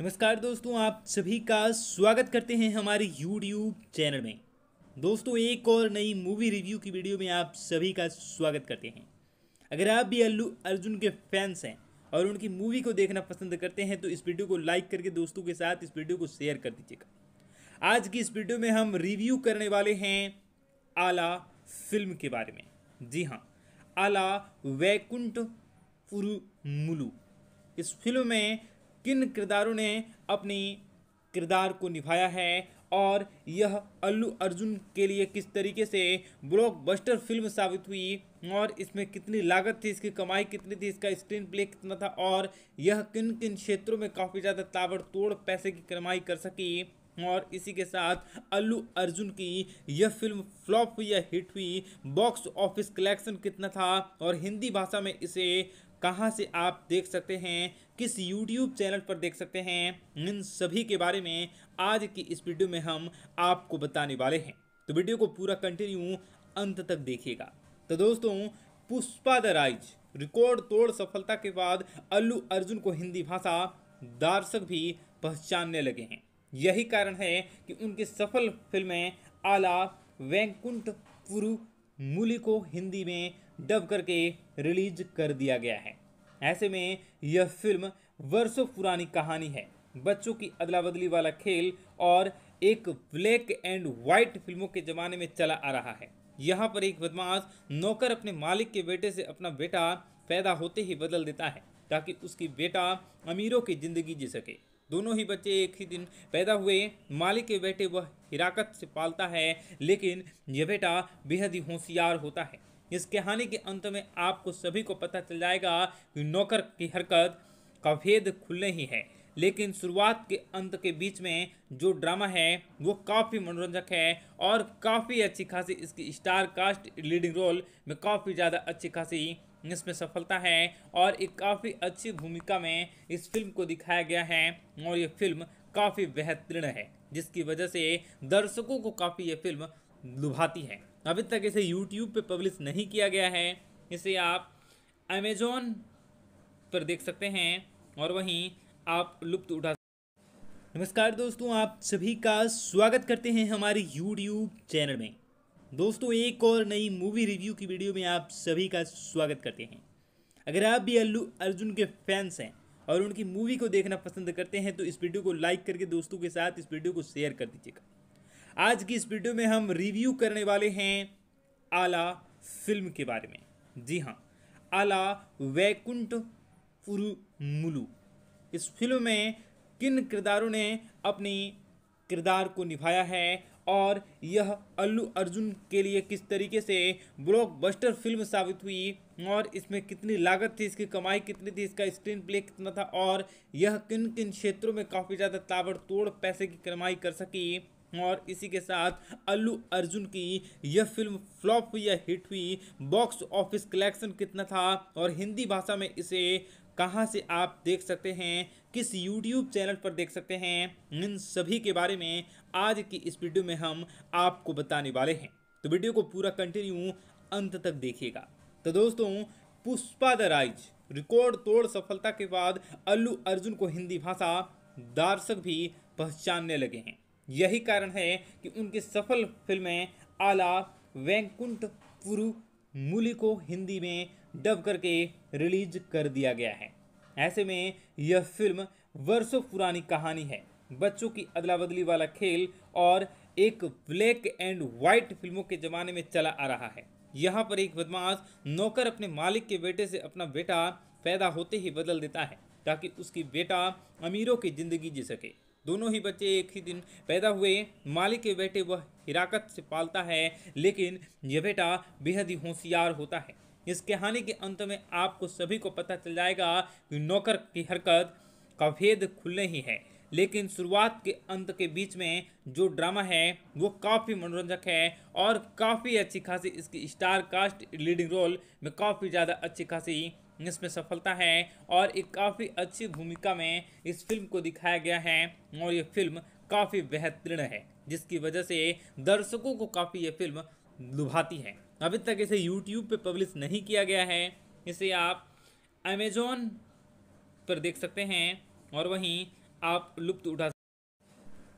नमस्कार दोस्तों आप सभी का स्वागत करते हैं हमारे YouTube चैनल में दोस्तों एक और नई मूवी रिव्यू की वीडियो में आप सभी का स्वागत करते हैं अगर आप भी अल्लू अर्जुन के फैंस हैं और उनकी मूवी को देखना पसंद करते हैं तो इस वीडियो को लाइक करके दोस्तों के साथ इस वीडियो को शेयर कर दीजिएगा आज की इस वीडियो में हम रिव्यू करने वाले हैं आला फिल्म के बारे में जी हाँ आला वैकुंठ उर्मुलू इस फिल्म में किन किरदारों ने अपनी किरदार को निभाया है और यह अल्लू अर्जुन के लिए किस तरीके से ब्लॉकबस्टर फिल्म साबित हुई और इसमें कितनी लागत थी इसकी कमाई कितनी थी इसका स्क्रीन प्ले कितना था और यह किन किन क्षेत्रों में काफ़ी ज़्यादा ताबड़तोड़ पैसे की कमाई कर सकी और इसी के साथ अल्लू अर्जुन की यह फिल्म फ्लॉप हुई या हिट हुई बॉक्स ऑफिस कलेक्शन कितना था और हिंदी भाषा में इसे कहाँ से आप देख सकते हैं किस YouTube चैनल पर देख सकते हैं इन सभी के बारे में आज की इस वीडियो में हम आपको बताने वाले हैं तो वीडियो को पूरा कंटिन्यू अंत तक देखिएगा तो दोस्तों पुष्पा द राइज रिकॉर्ड तोड़ सफलता के बाद अल्लू अर्जुन को हिंदी भाषा दर्शक भी पहचानने लगे हैं यही कारण है कि उनकी सफल फिल्में आला वैंकुंठ पुरु मूली को हिंदी में डब करके रिलीज कर दिया गया है ऐसे में यह फिल्म वर्षों पुरानी कहानी है बच्चों की अदला बदली वाला खेल और एक ब्लैक एंड वाइट फिल्मों के ज़माने में चला आ रहा है यहाँ पर एक बदमाश नौकर अपने मालिक के बेटे से अपना बेटा पैदा होते ही बदल देता है ताकि उसकी बेटा अमीरों की ज़िंदगी जी सके दोनों ही बच्चे एक ही दिन पैदा हुए मालिक के बेटे वह हिराकत से पालता है लेकिन यह बेटा बेहद ही होशियार होता है इस कहानी के अंत में आपको सभी को पता चल जाएगा कि नौकर की हरकत का भेद खुलने ही है लेकिन शुरुआत के अंत के बीच में जो ड्रामा है वो काफ़ी मनोरंजक है और काफ़ी अच्छी खासी इसकी स्टार कास्ट लीडिंग रोल में काफ़ी ज़्यादा अच्छी खासी इसमें सफलता है और एक काफ़ी अच्छी भूमिका में इस फिल्म को दिखाया गया है और ये फिल्म काफ़ी बेहतरीन है जिसकी वजह से दर्शकों को काफ़ी ये फिल्म लुभाती है अभी तक इसे यूट्यूब पे पब्लिश नहीं किया गया है इसे आप अमेजोन पर देख सकते हैं और वहीं आप लुप्त उठा नमस्कार दोस्तों आप सभी का स्वागत करते हैं हमारे यूट्यूब चैनल में दोस्तों एक और नई मूवी रिव्यू की वीडियो में आप सभी का स्वागत करते हैं अगर आप भी अल्लू अर्जुन के फैंस हैं और उनकी मूवी को देखना पसंद करते हैं तो इस वीडियो को लाइक करके दोस्तों के साथ इस वीडियो को शेयर कर दीजिएगा आज की इस वीडियो में हम रिव्यू करने वाले हैं आला फिल्म के बारे में जी हाँ आला वैकुंठ उरुमुलु इस फिल्म में किन किरदारों ने अपने किरदार को निभाया है और यह अल्लू अर्जुन के लिए किस तरीके से ब्लॉकबस्टर फिल्म साबित हुई और इसमें कितनी लागत थी इसकी कमाई कितनी थी इसका स्क्रीन प्ले कितना था और यह किन किन क्षेत्रों में काफ़ी ज़्यादा ताबड़तोड़ पैसे की कमाई कर सकी और इसी के साथ अल्लू अर्जुन की यह फिल्म फ्लॉप हुई या हिट हुई बॉक्स ऑफिस कलेक्शन कितना था और हिंदी भाषा में इसे कहाँ से आप देख सकते हैं किस YouTube चैनल पर देख सकते हैं इन सभी के बारे में आज की इस वीडियो में हम आपको बताने वाले हैं तो वीडियो को पूरा कंटिन्यू अंत तक देखिएगा तो दोस्तों पुष्पा द राइज रिकॉर्ड तोड़ सफलता के बाद अल्लू अर्जुन को हिंदी भाषा दर्शक भी पहचानने लगे हैं यही कारण है कि उनकी सफल फिल्में आला वैकुंठ पुरु मूली को हिंदी में डब करके रिलीज कर दिया गया है ऐसे में यह फिल्म वर्षों पुरानी कहानी है बच्चों की अदला बदली वाला खेल और एक ब्लैक एंड वाइट फिल्मों के ज़माने में चला आ रहा है यहाँ पर एक बदमाश नौकर अपने मालिक के बेटे से अपना बेटा पैदा होते ही बदल देता है ताकि उसकी बेटा अमीरों की ज़िंदगी जी सके दोनों ही बच्चे एक ही दिन पैदा हुए मालिक के बेटे वह हिराकत से पालता है लेकिन यह बेटा बेहद ही होशियार होता है इस कहानी के अंत में आपको सभी को पता चल जाएगा कि नौकर की हरकत का भेद खुलने ही है लेकिन शुरुआत के अंत के बीच में जो ड्रामा है वो काफ़ी मनोरंजक है और काफ़ी अच्छी खासी इसकी स्टार कास्ट लीडिंग रोल में काफ़ी ज़्यादा अच्छी खासी इसमें सफलता है और एक काफ़ी अच्छी भूमिका में इस फिल्म को दिखाया गया है और ये फिल्म काफ़ी बेहतरीन है जिसकी वजह से दर्शकों को काफ़ी ये फिल्म लुभाती है अभी तक इसे यूट्यूब पे पब्लिश नहीं किया गया है इसे आप अमेजोन पर देख सकते हैं और वहीं आप लुप्त उठा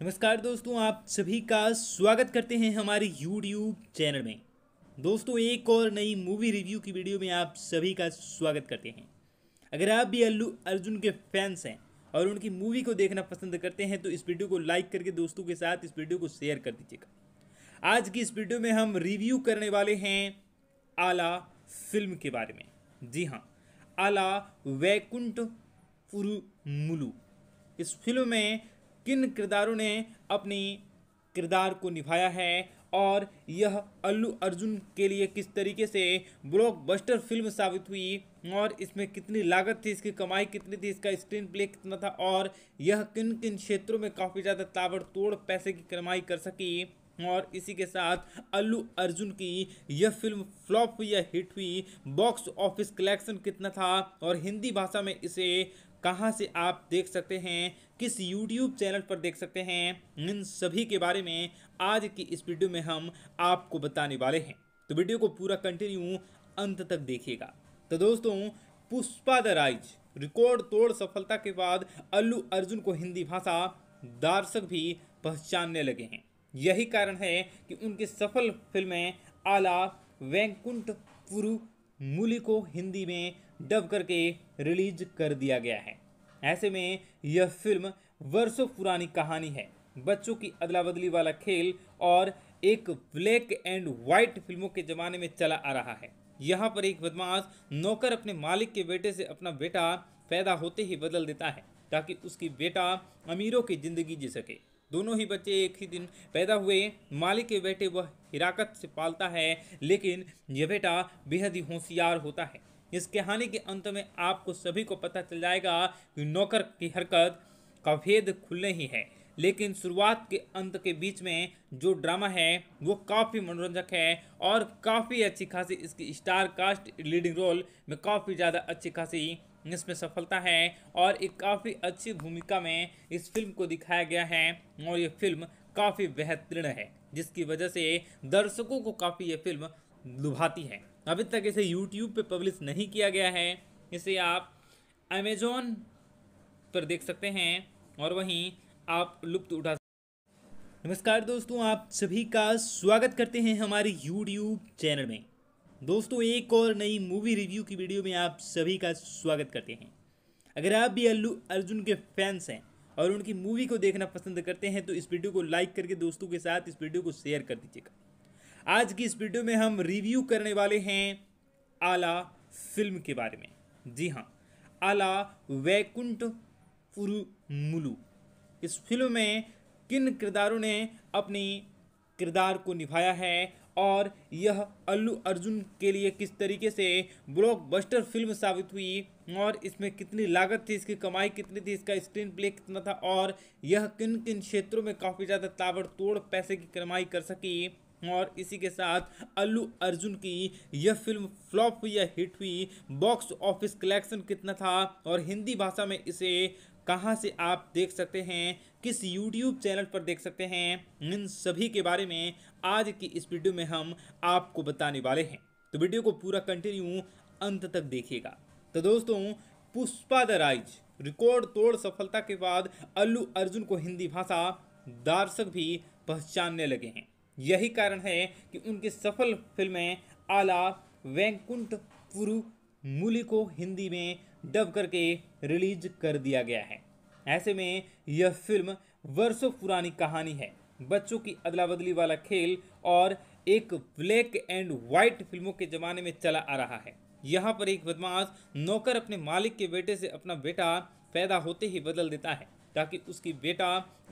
नमस्कार दोस्तों आप सभी का स्वागत करते हैं हमारे YouTube चैनल में दोस्तों एक और नई मूवी रिव्यू की वीडियो में आप सभी का स्वागत करते हैं अगर आप भी अल्लू अर्जुन के फैंस हैं और उनकी मूवी को देखना पसंद करते हैं तो इस वीडियो को लाइक करके दोस्तों के साथ इस वीडियो को शेयर कर दीजिएगा आज की इस वीडियो में हम रिव्यू करने वाले हैं आला फिल्म के बारे में जी हाँ आला वैकुंठ पुरुमुलु इस फिल्म में किन किरदारों ने अपने किरदार को निभाया है और यह अल्लू अर्जुन के लिए किस तरीके से ब्लॉकबस्टर फिल्म साबित हुई और इसमें कितनी लागत थी इसकी कमाई कितनी थी इसका स्क्रीन प्ले कितना था और यह किन किन क्षेत्रों में काफ़ी ज़्यादा ताबड़तोड़ पैसे की कमाई कर सकी और इसी के साथ अल्लू अर्जुन की यह फिल्म फ्लॉप हुई या हिट हुई बॉक्स ऑफिस कलेक्शन कितना था और हिंदी भाषा में इसे कहाँ से आप देख सकते हैं किस YouTube चैनल पर देख सकते हैं इन सभी के बारे में आज की इस वीडियो में हम आपको बताने वाले हैं तो वीडियो को पूरा कंटिन्यू अंत तक देखिएगा तो दोस्तों पुष्पा द राइज रिकॉर्ड तोड़ सफलता के बाद अल्लू अर्जुन को हिंदी भाषा दर्शक भी पहचानने लगे हैं यही कारण है कि उनकी सफल फिल्में आला वैंकुंठ पुरु मूली को हिंदी में डब करके रिलीज कर दिया गया है ऐसे में यह फिल्म वर्षों पुरानी कहानी है बच्चों की अदला बदली वाला खेल और एक ब्लैक एंड वाइट फिल्मों के ज़माने में चला आ रहा है यहाँ पर एक बदमाश नौकर अपने मालिक के बेटे से अपना बेटा पैदा होते ही बदल देता है ताकि उसकी बेटा अमीरों की ज़िंदगी जी सके दोनों ही बच्चे एक ही दिन पैदा हुए मालिक के बेटे वह हिराकत से पालता है लेकिन यह बेटा बेहद ही होशियार होता है इस कहानी के अंत में आपको सभी को पता चल जाएगा कि नौकर की हरकत का भेद खुलने ही है लेकिन शुरुआत के अंत के बीच में जो ड्रामा है वो काफ़ी मनोरंजक है और काफ़ी अच्छी खासी इसकी स्टार कास्ट लीडिंग रोल में काफ़ी ज़्यादा अच्छी खासी इसमें सफलता है और एक काफ़ी अच्छी भूमिका में इस फिल्म को दिखाया गया है और ये फिल्म काफ़ी बेहतरीन है जिसकी वजह से दर्शकों को काफ़ी ये फिल्म लुभाती है अभी तक इसे यूट्यूब पर पब्लिश नहीं किया गया है इसे आप अमेजोन पर देख सकते हैं और वहीं आप लुप्त उठा नमस्कार दोस्तों आप सभी का स्वागत करते हैं हमारे YouTube चैनल में दोस्तों एक और नई मूवी रिव्यू की वीडियो में आप सभी का स्वागत करते हैं अगर आप भी अल्लू अर्जुन के फैंस हैं और उनकी मूवी को देखना पसंद करते हैं तो इस वीडियो को लाइक करके दोस्तों के साथ इस वीडियो को शेयर कर दीजिएगा आज की इस वीडियो में हम रिव्यू करने वाले हैं आला फिल्म के बारे में जी हाँ आला वैकुंठ उरुमुलू इस फिल्म में किन किरदारों ने अपनी किरदार को निभाया है और यह अल्लू अर्जुन के लिए किस तरीके से ब्लॉकबस्टर फिल्म साबित हुई और इसमें कितनी लागत थी इसकी कमाई कितनी थी इसका स्क्रीन प्ले कितना था और यह किन किन क्षेत्रों में काफ़ी ज़्यादा ताबड़तोड़ पैसे की कमाई कर सकी और इसी के साथ अल्लू अर्जुन की यह फिल्म फ्लॉप हुई या हिट हुई बॉक्स ऑफिस कलेक्शन कितना था और हिंदी भाषा में इसे कहाँ से आप देख सकते हैं किस YouTube चैनल पर देख सकते हैं इन सभी के बारे में आज की इस वीडियो में हम आपको बताने वाले हैं तो वीडियो को पूरा कंटिन्यू अंत तक देखिएगा तो दोस्तों पुष्पा द राइज रिकॉर्ड तोड़ सफलता के बाद अल्लू अर्जुन को हिंदी भाषा दर्शक भी पहचानने लगे हैं यही कारण है कि उनकी सफल फिल्में आला वैंकुंठ पुरु मूली को हिंदी में डब करके रिलीज कर दिया गया है ऐसे में यह फिल्म वर्षों पुरानी कहानी है बच्चों की अदला बदली वाला खेल और एक ब्लैक एंड वाइट फिल्मों के ज़माने में चला आ रहा है यहाँ पर एक बदमाश नौकर अपने मालिक के बेटे से अपना बेटा पैदा होते ही बदल देता है ताकि उसकी बेटा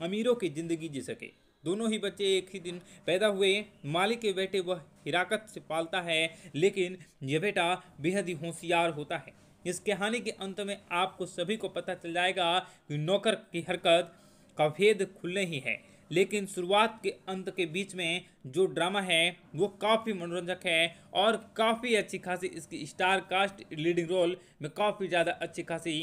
अमीरों की ज़िंदगी जी सके दोनों ही बच्चे एक ही दिन पैदा हुए मालिक के बेटे वह हिराकत से पालता है लेकिन यह बेटा बेहद ही होशियार होता है इस कहानी के अंत में आपको सभी को पता चल जाएगा कि नौकर की हरकत का भेद खुले ही है लेकिन शुरुआत के अंत के बीच में जो ड्रामा है वो काफ़ी मनोरंजक है और काफ़ी अच्छी खासी इसकी स्टार कास्ट लीडिंग रोल में काफ़ी ज़्यादा अच्छी खासी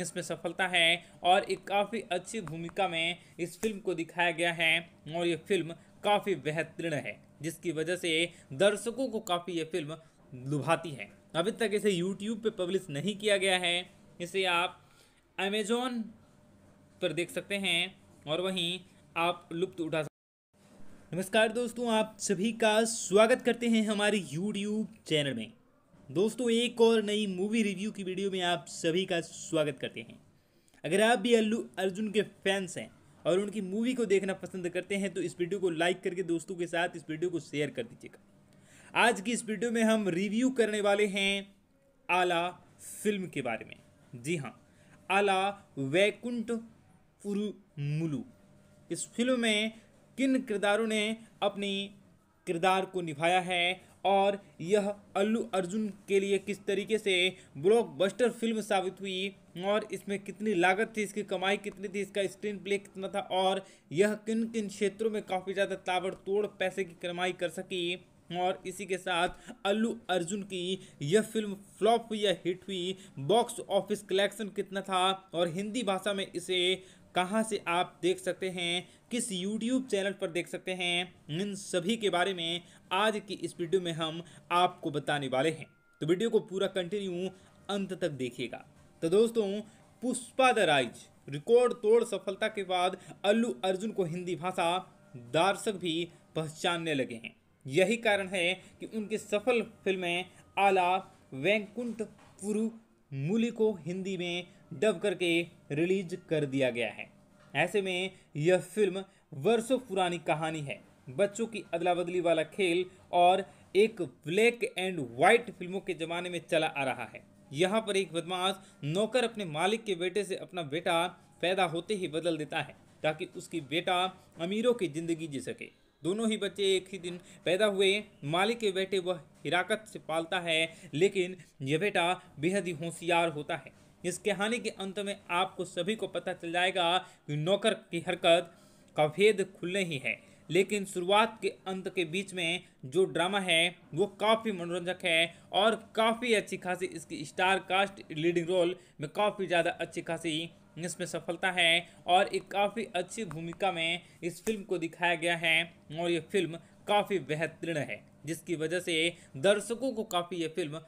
इसमें सफलता है और एक काफ़ी अच्छी भूमिका में इस फिल्म को दिखाया गया है और ये फिल्म काफ़ी बेहतरीन है जिसकी वजह से दर्शकों को काफ़ी ये फिल्म लुभाती है अभी तक इसे यूट्यूब पे पब्लिश नहीं किया गया है इसे आप अमेजोन पर देख सकते हैं और वहीं आप लुप्त उठा सकते नमस्कार दोस्तों आप सभी का स्वागत करते हैं हमारे यूट्यूब चैनल में दोस्तों एक और नई मूवी रिव्यू की वीडियो में आप सभी का स्वागत करते हैं अगर आप भी अल्लू अर्जुन के फैंस हैं और उनकी मूवी को देखना पसंद करते हैं तो इस वीडियो को लाइक करके दोस्तों के साथ इस वीडियो को शेयर कर दीजिएगा आज की इस वीडियो में हम रिव्यू करने वाले हैं आला फिल्म के बारे में जी हाँ आला वैकुंठ उरुमुलु इस फिल्म में किन किरदारों ने अपने किरदार को निभाया है और यह अल्लू अर्जुन के लिए किस तरीके से ब्लॉकबस्टर फिल्म साबित हुई और इसमें कितनी लागत थी इसकी कमाई कितनी थी इसका स्क्रीन प्ले कितना था और यह किन किन क्षेत्रों में काफ़ी ज़्यादा ताबड़तोड़ पैसे की कमाई कर सकी और इसी के साथ अल्लू अर्जुन की यह फिल्म फ्लॉप हुई या हिट हुई बॉक्स ऑफिस कलेक्शन कितना था और हिंदी भाषा में इसे कहाँ से आप देख सकते हैं किस YouTube चैनल पर देख सकते हैं इन सभी के बारे में आज की इस वीडियो में हम आपको बताने वाले हैं तो वीडियो को पूरा कंटिन्यू अंत तक देखिएगा तो दोस्तों पुष्पा द राइज रिकॉर्ड तोड़ सफलता के बाद अल्लू अर्जुन को हिंदी भाषा दर्शक भी पहचानने लगे हैं यही कारण है कि उनकी सफल फिल्में आला वैकुंठ पुरु मूली को हिंदी में डब करके रिलीज कर दिया गया है ऐसे में यह फिल्म वर्षों पुरानी कहानी है बच्चों की अदला बदली वाला खेल और एक ब्लैक एंड वाइट फिल्मों के ज़माने में चला आ रहा है यहाँ पर एक बदमाश नौकर अपने मालिक के बेटे से अपना बेटा पैदा होते ही बदल देता है ताकि उसकी बेटा अमीरों की ज़िंदगी जी सके दोनों ही बच्चे एक ही दिन पैदा हुए मालिक के बेटे वह हिराकत से पालता है लेकिन यह बेटा बेहद ही होशियार होता है इस कहानी के अंत में आपको सभी को पता चल जाएगा कि नौकर की हरकत का भेद खुलने ही है लेकिन शुरुआत के अंत के बीच में जो ड्रामा है वो काफ़ी मनोरंजक है और काफ़ी अच्छी खासी इसकी स्टार कास्ट लीडिंग रोल में काफ़ी ज़्यादा अच्छी खासी इसमें सफलता है और एक काफ़ी अच्छी भूमिका में इस फिल्म को दिखाया गया है और ये फिल्म काफ़ी बेहतरीन है जिसकी वजह से दर्शकों को काफ़ी ये फिल्म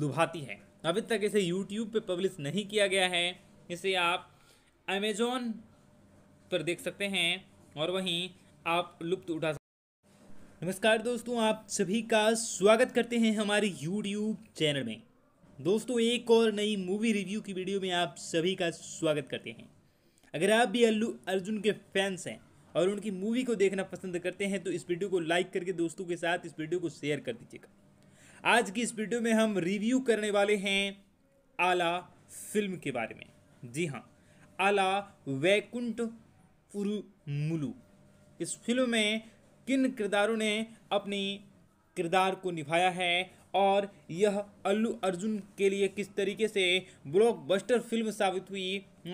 लुभाती है अभी तक इसे यूट्यूब पे पब्लिश नहीं किया गया है इसे आप अमेजोन पर देख सकते हैं और वहीं आप लुप्त उठा सकते नमस्कार दोस्तों आप सभी का स्वागत करते हैं हमारे YouTube चैनल में दोस्तों एक और नई मूवी रिव्यू की वीडियो में आप सभी का स्वागत करते हैं अगर आप भी अल्लू अर्जुन के फैंस हैं और उनकी मूवी को देखना पसंद करते हैं तो इस वीडियो को लाइक करके दोस्तों के साथ इस वीडियो को शेयर कर दीजिएगा आज की इस वीडियो में हम रिव्यू करने वाले हैं आला फिल्म के बारे में जी हाँ आला वैकुंठ उर्मुलू इस फिल्म में किन किरदारों ने अपने किरदार को निभाया है और यह अल्लू अर्जुन के लिए किस तरीके से ब्लॉकबस्टर फिल्म साबित हुई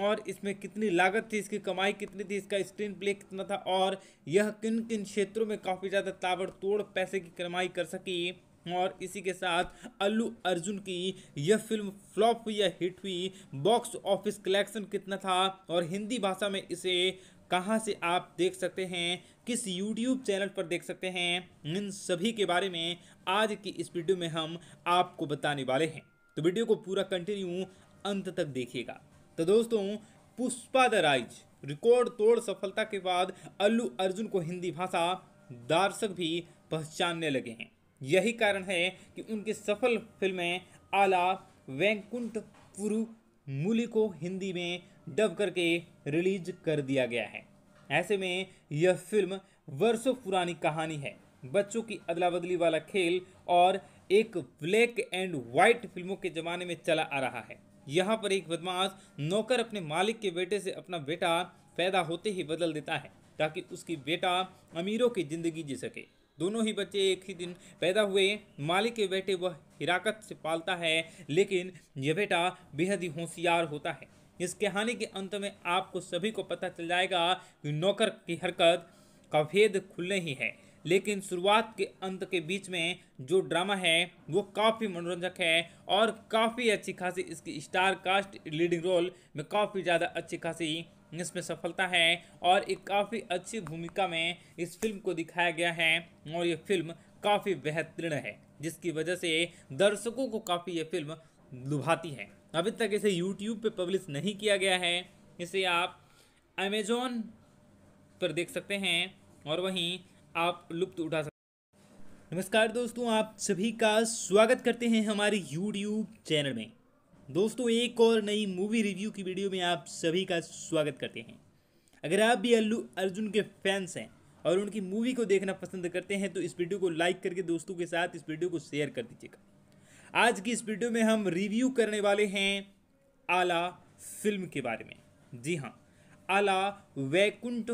और इसमें कितनी लागत थी इसकी कमाई कितनी थी इसका स्क्रीन प्ले कितना था और यह किन किन क्षेत्रों में काफ़ी ज़्यादा ताबड़तोड़ पैसे की कमाई कर सकी और इसी के साथ अल्लू अर्जुन की यह फिल्म फ्लॉप हुई या हिट हुई बॉक्स ऑफिस कलेक्शन कितना था और हिंदी भाषा में इसे कहाँ से आप देख सकते हैं किस YouTube चैनल पर देख सकते हैं इन सभी के बारे में आज की इस वीडियो में हम आपको बताने वाले हैं तो वीडियो को पूरा कंटिन्यू अंत तक देखिएगा तो दोस्तों पुष्पा द राइज रिकॉर्ड तोड़ सफलता के बाद अल्लू अर्जुन को हिंदी भाषा दर्शक भी पहचानने लगे हैं यही कारण है कि उनकी सफल फिल्में आला वैंकुंठ पुरु मूली को हिंदी में डब करके रिलीज कर दिया गया है ऐसे में यह फिल्म वर्षों पुरानी कहानी है बच्चों की अदला बदली वाला खेल और एक ब्लैक एंड वाइट फिल्मों के ज़माने में चला आ रहा है यहाँ पर एक बदमाश नौकर अपने मालिक के बेटे से अपना बेटा पैदा होते ही बदल देता है ताकि उसकी बेटा अमीरों की ज़िंदगी जी सके दोनों ही बच्चे एक ही दिन पैदा हुए मालिक के बेटे वह हिराकत से पालता है लेकिन यह बेटा बेहद ही होशियार होता है इस कहानी के अंत में आपको सभी को पता चल जाएगा कि नौकर की हरकत का भेद खुलने ही है लेकिन शुरुआत के अंत के बीच में जो ड्रामा है वो काफ़ी मनोरंजक है और काफ़ी अच्छी खासी इसकी स्टार कास्ट लीडिंग रोल में काफ़ी ज़्यादा अच्छी खासी इसमें सफलता है और एक काफ़ी अच्छी भूमिका में इस फिल्म को दिखाया गया है और ये फिल्म काफ़ी बेहतरीन है जिसकी वजह से दर्शकों को काफ़ी ये फिल्म लुभाती है अभी तक इसे यूट्यूब पे पब्लिश नहीं किया गया है इसे आप अमेजोन पर देख सकते हैं और वहीं आप लुप्त उठा सकते नमस्कार दोस्तों आप सभी का स्वागत करते हैं हमारे YouTube चैनल में दोस्तों एक और नई मूवी रिव्यू की वीडियो में आप सभी का स्वागत करते हैं अगर आप भी अल्लू अर्जुन के फैंस हैं और उनकी मूवी को देखना पसंद करते हैं तो इस वीडियो को लाइक करके दोस्तों के साथ इस वीडियो को शेयर कर दीजिएगा आज की इस वीडियो में हम रिव्यू करने वाले हैं आला फिल्म के बारे में जी हाँ आला वैकुंठ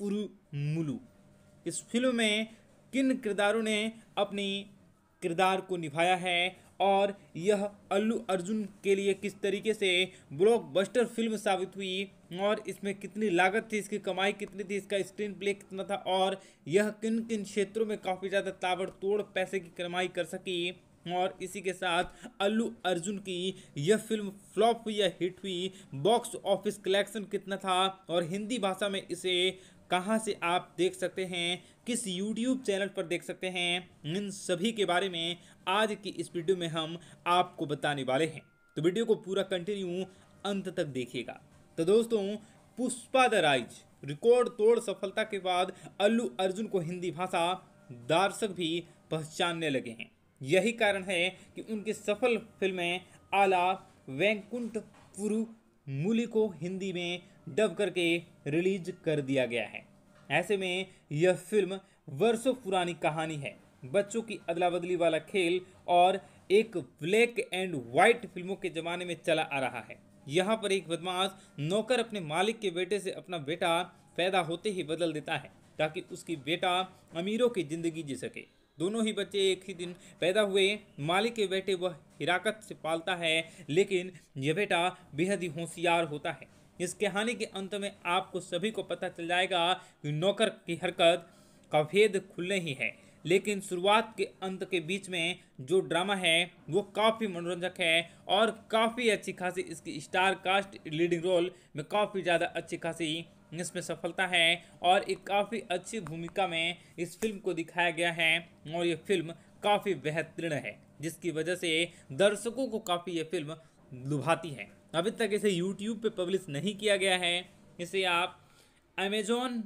पुरुमुलू इस फिल्म में किन किरदारों ने अपनी किरदार को निभाया है और यह अल्लू अर्जुन के लिए किस तरीके से ब्लॉकबस्टर फिल्म साबित हुई और इसमें कितनी लागत थी इसकी कमाई कितनी थी इसका स्क्रीन प्ले कितना था और यह किन किन क्षेत्रों में काफ़ी ज़्यादा ताबड़तोड़ पैसे की कमाई कर सकी और इसी के साथ अल्लू अर्जुन की यह फिल्म फ्लॉप हुई या हिट हुई बॉक्स ऑफिस कलेक्शन कितना था और हिंदी भाषा में इसे कहाँ से आप देख सकते हैं किस YouTube चैनल पर देख सकते हैं इन सभी के बारे में आज की इस वीडियो में हम आपको बताने वाले हैं तो वीडियो को पूरा कंटिन्यू अंत तक देखिएगा तो दोस्तों पुष्पा द राइज रिकॉर्ड तोड़ सफलता के बाद अल्लू अर्जुन को हिंदी भाषा दर्शक भी पहचानने लगे हैं यही कारण है कि उनकी सफल फिल्में आला वैंकुंठ पुरु मूली को हिंदी में डब करके रिलीज कर दिया गया है ऐसे में यह फिल्म वर्षों पुरानी कहानी है बच्चों की अदला बदली वाला खेल और एक ब्लैक एंड वाइट फिल्मों के ज़माने में चला आ रहा है यहाँ पर एक बदमाश नौकर अपने मालिक के बेटे से अपना बेटा पैदा होते ही बदल देता है ताकि उसकी बेटा अमीरों की ज़िंदगी जी सके दोनों ही बच्चे एक ही दिन पैदा हुए मालिक के बेटे वह हिराकत से पालता है लेकिन यह बेटा बेहद ही होशियार होता है इस कहानी के अंत में आपको सभी को पता चल जाएगा कि नौकर की हरकत का भेद खुले ही है लेकिन शुरुआत के अंत के बीच में जो ड्रामा है वो काफ़ी मनोरंजक है और काफ़ी अच्छी खासी इसकी स्टार कास्ट लीडिंग रोल में काफ़ी ज़्यादा अच्छी खासी इसमें सफलता है और एक काफ़ी अच्छी भूमिका में इस फिल्म को दिखाया गया है और ये फिल्म काफ़ी बेहतरीन है जिसकी वजह से दर्शकों को काफ़ी ये फिल्म लुभाती है अभी तक इसे यूट्यूब पे पब्लिश नहीं किया गया है इसे आप अमेजोन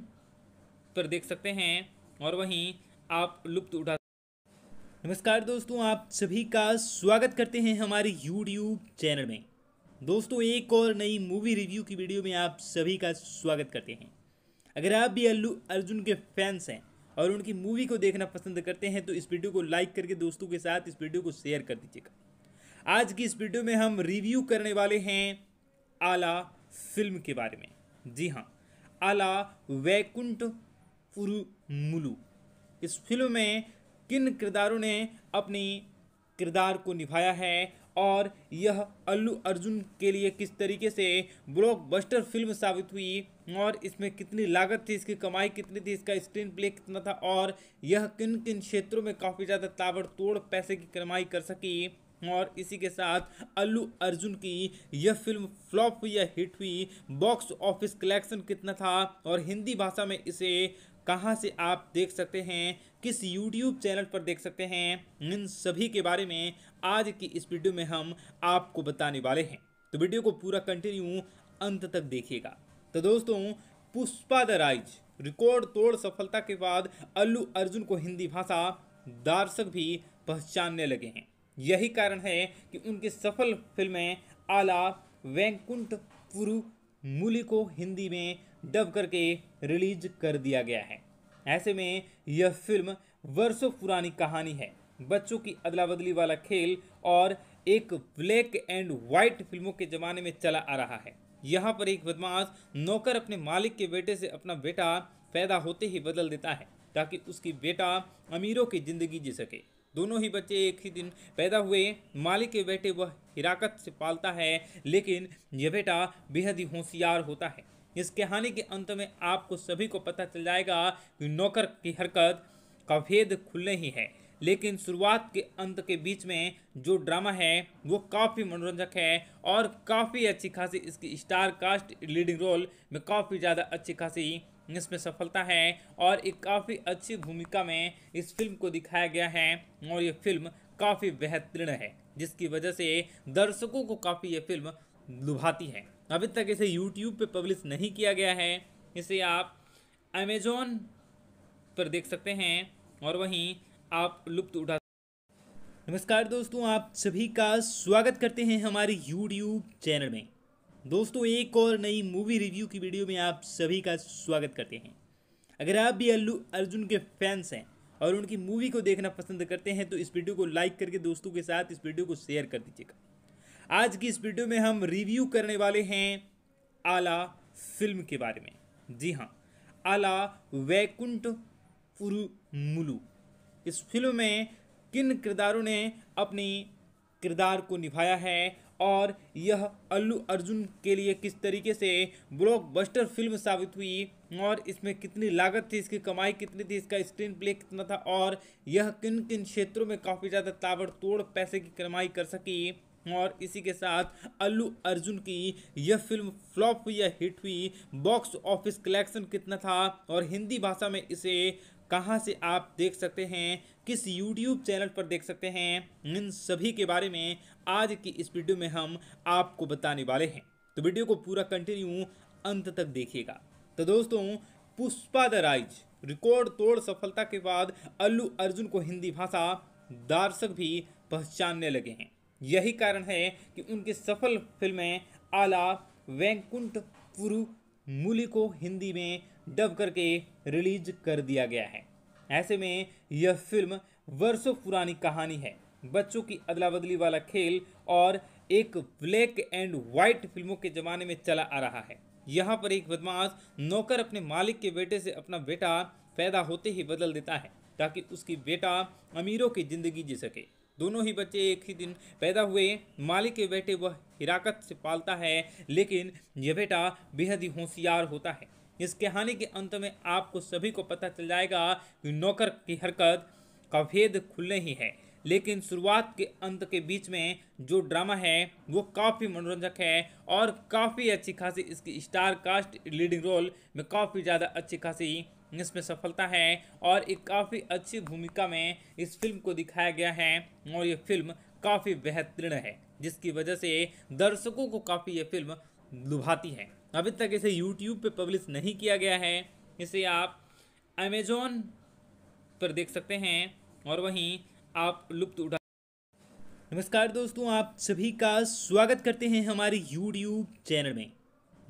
पर देख सकते हैं और वहीं आप लुप्त उठा नमस्कार दोस्तों आप सभी का स्वागत करते हैं हमारे यूट्यूब चैनल में दोस्तों एक और नई मूवी रिव्यू की वीडियो में आप सभी का स्वागत करते हैं अगर आप भी अल्लू अर्जुन के फैंस हैं और उनकी मूवी को देखना पसंद करते हैं तो इस वीडियो को लाइक करके दोस्तों के साथ इस वीडियो को शेयर कर दीजिएगा आज की इस वीडियो में हम रिव्यू करने वाले हैं आला फिल्म के बारे में जी हाँ आला वैकुंठ उरुमुलु इस फिल्म में किन किरदारों ने अपने किरदार को निभाया है और यह अल्लू अर्जुन के लिए किस तरीके से ब्लॉकबस्टर फिल्म साबित हुई और इसमें कितनी लागत थी इसकी कमाई कितनी थी इसका स्क्रीन प्ले कितना था और यह किन किन क्षेत्रों में काफ़ी ज़्यादा ताबड़तोड़ पैसे की कमाई कर सकी और इसी के साथ अल्लू अर्जुन की यह फिल्म फ्लॉप हुई या हिट हुई बॉक्स ऑफिस कलेक्शन कितना था और हिंदी भाषा में इसे कहाँ से आप देख सकते हैं किस YouTube चैनल पर देख सकते हैं इन सभी के बारे में आज की इस वीडियो में हम आपको बताने वाले हैं तो वीडियो को पूरा कंटिन्यू अंत तक देखिएगा तो दोस्तों पुष्पा द राइज रिकॉर्ड तोड़ सफलता के बाद अल्लू अर्जुन को हिंदी भाषा दर्शक भी पहचानने लगे हैं यही कारण है कि उनकी सफल फिल्में आला वैकुंठ पुरु मूली को हिंदी में डब करके रिलीज कर दिया गया है ऐसे में यह फिल्म वर्षों पुरानी कहानी है बच्चों की अदला बदली वाला खेल और एक ब्लैक एंड वाइट फिल्मों के ज़माने में चला आ रहा है यहाँ पर एक बदमाश नौकर अपने मालिक के बेटे से अपना बेटा पैदा होते ही बदल देता है ताकि उसकी बेटा अमीरों की ज़िंदगी जी सके दोनों ही बच्चे एक ही दिन पैदा हुए मालिक के बेटे वह हिराकत से पालता है लेकिन यह बेटा बेहद ही होशियार होता है इस कहानी के अंत में आपको सभी को पता चल जाएगा कि नौकर की हरकत का भेद खुलने ही है लेकिन शुरुआत के अंत के बीच में जो ड्रामा है वो काफ़ी मनोरंजक है और काफ़ी अच्छी खासी इसकी स्टार कास्ट लीडिंग रोल में काफ़ी ज़्यादा अच्छी खासी इसमें सफलता है और एक काफ़ी अच्छी भूमिका में इस फिल्म को दिखाया गया है और ये फिल्म काफ़ी बेहतरीन है जिसकी वजह से दर्शकों को काफ़ी ये फिल्म लुभाती है अभी तक इसे यूट्यूब पे पब्लिश नहीं किया गया है इसे आप अमेजोन पर देख सकते हैं और वहीं आप लुप्त उठा नमस्कार दोस्तों आप सभी का स्वागत करते हैं हमारे यूट्यूब चैनल में दोस्तों एक और नई मूवी रिव्यू की वीडियो में आप सभी का स्वागत करते हैं अगर आप भी अल्लू अर्जुन के फैंस हैं और उनकी मूवी को देखना पसंद करते हैं तो इस वीडियो को लाइक करके दोस्तों के साथ इस वीडियो को शेयर कर दीजिएगा आज की इस वीडियो में हम रिव्यू करने वाले हैं आला फिल्म के बारे में जी हाँ आला वैकुंठ पुरुमुलु इस फिल्म में किन किरदारों ने अपनी किरदार को निभाया है और यह अल्लू अर्जुन के लिए किस तरीके से ब्लॉकबस्टर फिल्म साबित हुई और इसमें कितनी लागत थी इसकी कमाई कितनी थी इसका स्क्रीन प्ले कितना था और यह किन किन क्षेत्रों में काफ़ी ज़्यादा ताबड़तोड़ पैसे की कमाई कर सकी और इसी के साथ अल्लू अर्जुन की यह फिल्म फ्लॉप हुई या हिट हुई बॉक्स ऑफिस कलेक्शन कितना था और हिंदी भाषा में इसे कहाँ से आप देख सकते हैं किस YouTube चैनल पर देख सकते हैं इन सभी के बारे में आज की इस वीडियो में हम आपको बताने वाले हैं तो वीडियो को पूरा कंटिन्यू अंत तक देखिएगा तो दोस्तों पुष्पा द राइज रिकॉर्ड तोड़ सफलता के बाद अल्लू अर्जुन को हिंदी भाषा दर्शक भी पहचानने लगे हैं यही कारण है कि उनकी सफल फिल्में आला वैंकुंठ पुरु मूली को हिंदी में डब करके रिलीज कर दिया गया है ऐसे में यह फिल्म वर्षों पुरानी कहानी है बच्चों की अदला बदली वाला खेल और एक ब्लैक एंड वाइट फिल्मों के ज़माने में चला आ रहा है यहाँ पर एक बदमाश नौकर अपने मालिक के बेटे से अपना बेटा पैदा होते ही बदल देता है ताकि उसकी बेटा अमीरों की ज़िंदगी जी सके दोनों ही बच्चे एक ही दिन पैदा हुए मालिक के बेटे वह हिराकत से पालता है लेकिन यह बेटा बेहद ही होशियार होता है इस कहानी के अंत में आपको सभी को पता चल जाएगा कि नौकर की हरकत का भेद खुलने ही है लेकिन शुरुआत के अंत के बीच में जो ड्रामा है वो काफ़ी मनोरंजक है और काफ़ी अच्छी खासी इसकी स्टार कास्ट लीडिंग रोल में काफ़ी ज़्यादा अच्छी खासी इसमें सफलता है और एक काफ़ी अच्छी भूमिका में इस फिल्म को दिखाया गया है और ये फिल्म काफ़ी बेहतरीन है जिसकी वजह से दर्शकों को काफ़ी ये फिल्म लुभाती है अभी तक इसे यूट्यूब पर पब्लिश नहीं किया गया है इसे आप अमेजोन पर देख सकते हैं और वहीं आप लुप्त उठा नमस्कार दोस्तों आप सभी का स्वागत करते हैं हमारे YouTube चैनल में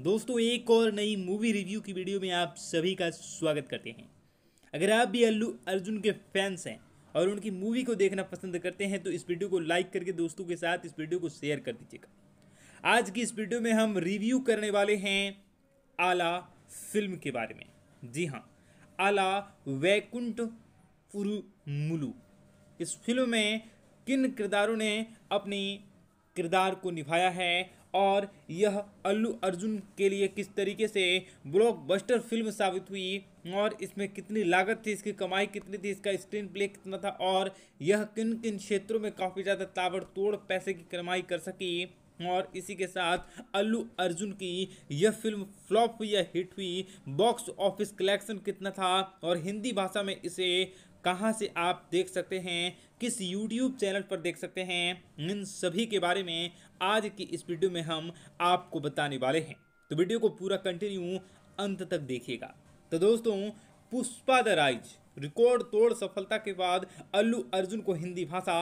दोस्तों एक और नई मूवी रिव्यू की वीडियो में आप सभी का स्वागत करते हैं अगर आप भी अल्लू अर्जुन के फैंस हैं और उनकी मूवी को देखना पसंद करते हैं तो इस वीडियो को लाइक करके दोस्तों के साथ इस वीडियो को शेयर कर दीजिएगा आज की इस वीडियो में हम रिव्यू करने वाले हैं आला फिल्म के बारे में जी हाँ आला वैकुंठ पुरुमुलू इस फिल्म में किन किरदारों ने अपनी किरदार को निभाया है और यह अल्लू अर्जुन के लिए किस तरीके से ब्लॉकबस्टर फिल्म साबित हुई और इसमें कितनी लागत थी इसकी कमाई कितनी थी इसका स्क्रीन प्ले कितना था और यह किन किन क्षेत्रों में काफ़ी ज़्यादा ताबड़तोड़ पैसे की कमाई कर सकी और इसी के साथ अल्लू अर्जुन की यह फिल्म फ्लॉप हुई या हिट हुई बॉक्स ऑफिस कलेक्शन कितना था और हिंदी भाषा में इसे कहाँ से आप देख सकते हैं किस YouTube चैनल पर देख सकते हैं इन सभी के बारे में आज की इस वीडियो में हम आपको बताने वाले हैं तो वीडियो को पूरा कंटिन्यू अंत तक देखिएगा तो दोस्तों पुष्पा द राइज रिकॉर्ड तोड़ सफलता के बाद अल्लू अर्जुन को हिंदी भाषा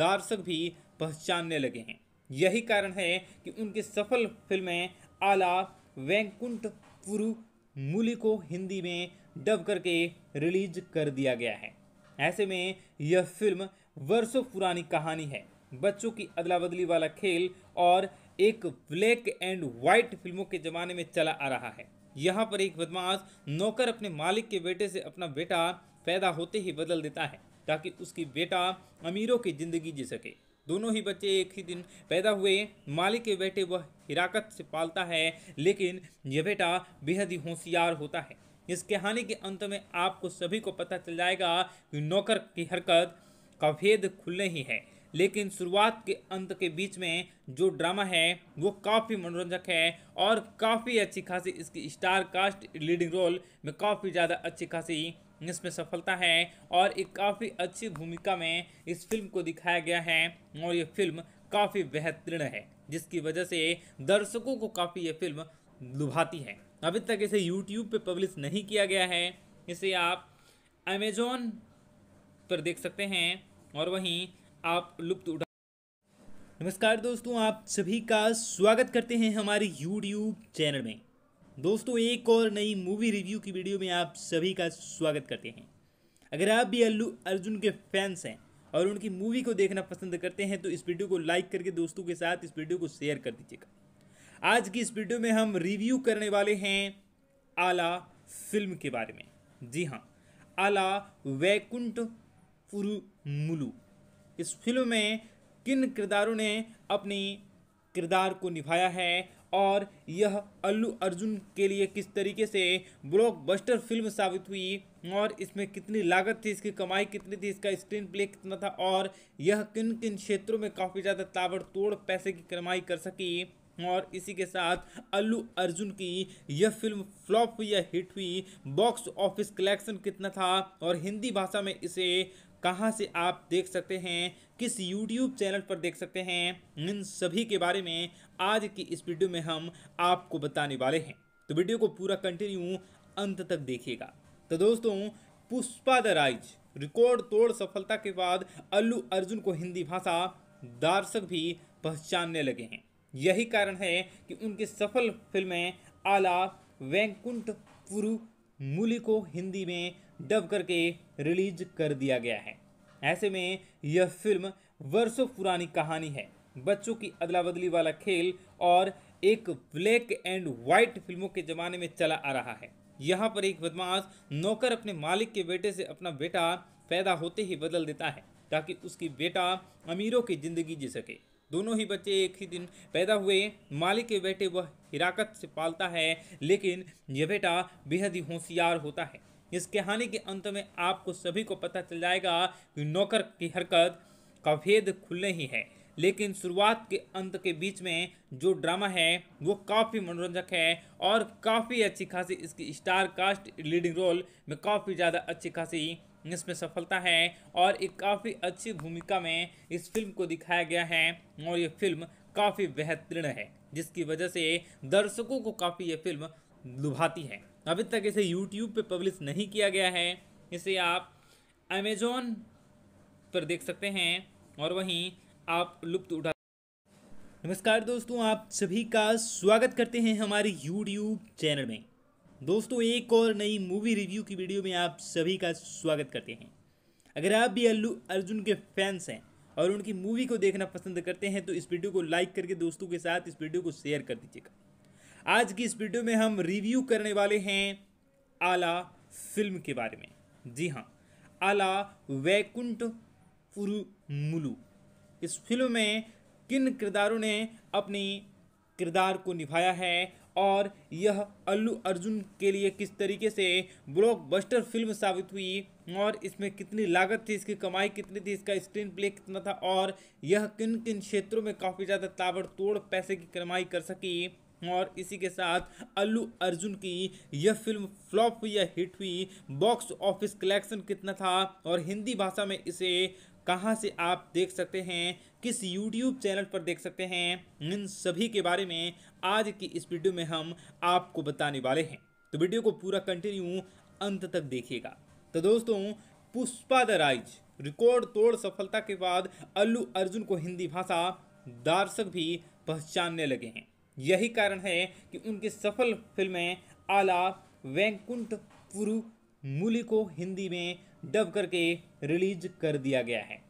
दर्शक भी पहचानने लगे हैं यही कारण है कि उनकी सफल फिल्में आला वैंकुंठ पुरु मूली को हिंदी में डब करके रिलीज कर दिया गया है ऐसे में यह फिल्म वर्षों पुरानी कहानी है बच्चों की अदला बदली वाला खेल और एक ब्लैक एंड वाइट फिल्मों के ज़माने में चला आ रहा है यहाँ पर एक बदमाश नौकर अपने मालिक के बेटे से अपना बेटा पैदा होते ही बदल देता है ताकि उसकी बेटा अमीरों की ज़िंदगी जी सके दोनों ही बच्चे एक ही दिन पैदा हुए मालिक के बेटे वह हिराकत से पालता है लेकिन यह बेटा बेहद ही होशियार होता है इस कहानी के अंत में आपको सभी को पता चल जाएगा कि नौकर की हरकत का भेद खुले ही है लेकिन शुरुआत के अंत के बीच में जो ड्रामा है वो काफ़ी मनोरंजक है और काफ़ी अच्छी खासी इसकी स्टार कास्ट लीडिंग रोल में काफ़ी ज़्यादा अच्छी खासी इसमें सफलता है और एक काफ़ी अच्छी भूमिका में इस फिल्म को दिखाया गया है और ये फिल्म काफ़ी बेहतरीन है जिसकी वजह से दर्शकों को काफ़ी ये फिल्म लुभाती है अभी तक इसे यूट्यूब पे पब्लिश नहीं किया गया है इसे आप अमेजोन पर देख सकते हैं और वहीं आप लुप्त उठा नमस्कार दोस्तों आप सभी का स्वागत करते हैं हमारे यूट्यूब चैनल में दोस्तों एक और नई मूवी रिव्यू की वीडियो में आप सभी का स्वागत करते हैं अगर आप भी अल्लू अर्जुन के फैंस हैं और उनकी मूवी को देखना पसंद करते हैं तो इस वीडियो को लाइक करके दोस्तों के साथ इस वीडियो को शेयर कर दीजिएगा आज की इस वीडियो में हम रिव्यू करने वाले हैं आला फिल्म के बारे में जी हाँ आला वैकुंठ पुरुमुलु इस फिल्म में किन किरदारों ने अपने किरदार को निभाया है और यह अल्लू अर्जुन के लिए किस तरीके से ब्लॉकबस्टर फिल्म साबित हुई और इसमें कितनी लागत थी इसकी कमाई कितनी थी इसका स्क्रीन प्ले कितना था और यह किन किन क्षेत्रों में काफ़ी ज़्यादा ताबड़तोड़ पैसे की कमाई कर सकी और इसी के साथ अल्लू अर्जुन की यह फिल्म फ्लॉप हुई या हिट हुई बॉक्स ऑफिस कलेक्शन कितना था और हिंदी भाषा में इसे कहाँ से आप देख सकते हैं किस YouTube चैनल पर देख सकते हैं इन सभी के बारे में आज की इस वीडियो में हम आपको बताने वाले हैं तो वीडियो को पूरा कंटिन्यू अंत तक देखिएगा तो दोस्तों पुष्पा द राइज रिकॉर्ड तोड़ सफलता के बाद अल्लू अर्जुन को हिंदी भाषा दर्शक भी पहचानने लगे हैं यही कारण है कि उनकी सफल फिल्में आला वैकुंठ पुरु मूली को हिंदी में डब करके रिलीज कर दिया गया है ऐसे में यह फिल्म वर्षों पुरानी कहानी है बच्चों की अदला बदली वाला खेल और एक ब्लैक एंड वाइट फिल्मों के ज़माने में चला आ रहा है यहाँ पर एक बदमाश नौकर अपने मालिक के बेटे से अपना बेटा पैदा होते ही बदल देता है ताकि उसकी बेटा अमीरों की ज़िंदगी जी सके दोनों ही बच्चे एक ही दिन पैदा हुए मालिक के बेटे वह हिराकत से पालता है लेकिन यह बेटा बेहद ही होशियार होता है इस कहानी के अंत में आपको सभी को पता चल जाएगा कि नौकर की हरकत का भेद खुलने ही है लेकिन शुरुआत के अंत के बीच में जो ड्रामा है वो काफ़ी मनोरंजक है और काफ़ी अच्छी खासी इसकी स्टार कास्ट लीडिंग रोल में काफ़ी ज़्यादा अच्छी खासी इसमें सफलता है और एक काफ़ी अच्छी भूमिका में इस फिल्म को दिखाया गया है और ये फिल्म काफ़ी बेहतरीन है जिसकी वजह से दर्शकों को काफ़ी ये फिल्म लुभाती है अभी तक इसे यूट्यूब पे पब्लिश नहीं किया गया है इसे आप अमेजोन पर देख सकते हैं और वहीं आप लुप्त उठा नमस्कार दोस्तों आप सभी का स्वागत करते हैं हमारे YouTube चैनल में दोस्तों एक और नई मूवी रिव्यू की वीडियो में आप सभी का स्वागत करते हैं अगर आप भी अल्लू अर्जुन के फैंस हैं और उनकी मूवी को देखना पसंद करते हैं तो इस वीडियो को लाइक करके दोस्तों के साथ इस वीडियो को शेयर कर दीजिएगा आज की इस वीडियो में हम रिव्यू करने वाले हैं आला फिल्म के बारे में जी हाँ आला वैकुंठ उरुमुलु इस फिल्म में किन किरदारों ने अपने किरदार को निभाया है और यह अल्लू अर्जुन के लिए किस तरीके से ब्लॉकबस्टर फिल्म साबित हुई और इसमें कितनी लागत थी इसकी कमाई कितनी थी इसका स्क्रीन प्ले कितना था और यह किन किन क्षेत्रों में काफ़ी ज़्यादा ताबड़तोड़ पैसे की कमाई कर सकी और इसी के साथ अल्लू अर्जुन की यह फिल्म फ्लॉप हुई या हिट हुई बॉक्स ऑफिस कलेक्शन कितना था और हिंदी भाषा में इसे कहाँ से आप देख सकते हैं किस YouTube चैनल पर देख सकते हैं इन सभी के बारे में आज की इस वीडियो में हम आपको बताने वाले हैं तो वीडियो को पूरा कंटिन्यू अंत तक देखिएगा तो दोस्तों पुष्पा द राइज रिकॉर्ड तोड़ सफलता के बाद अल्लू अर्जुन को हिंदी भाषा दर्शक भी पहचानने लगे हैं यही कारण है कि उनकी सफल फिल्में आला वैंकुंठ पुरु मूली को हिंदी में डब करके रिलीज कर दिया गया है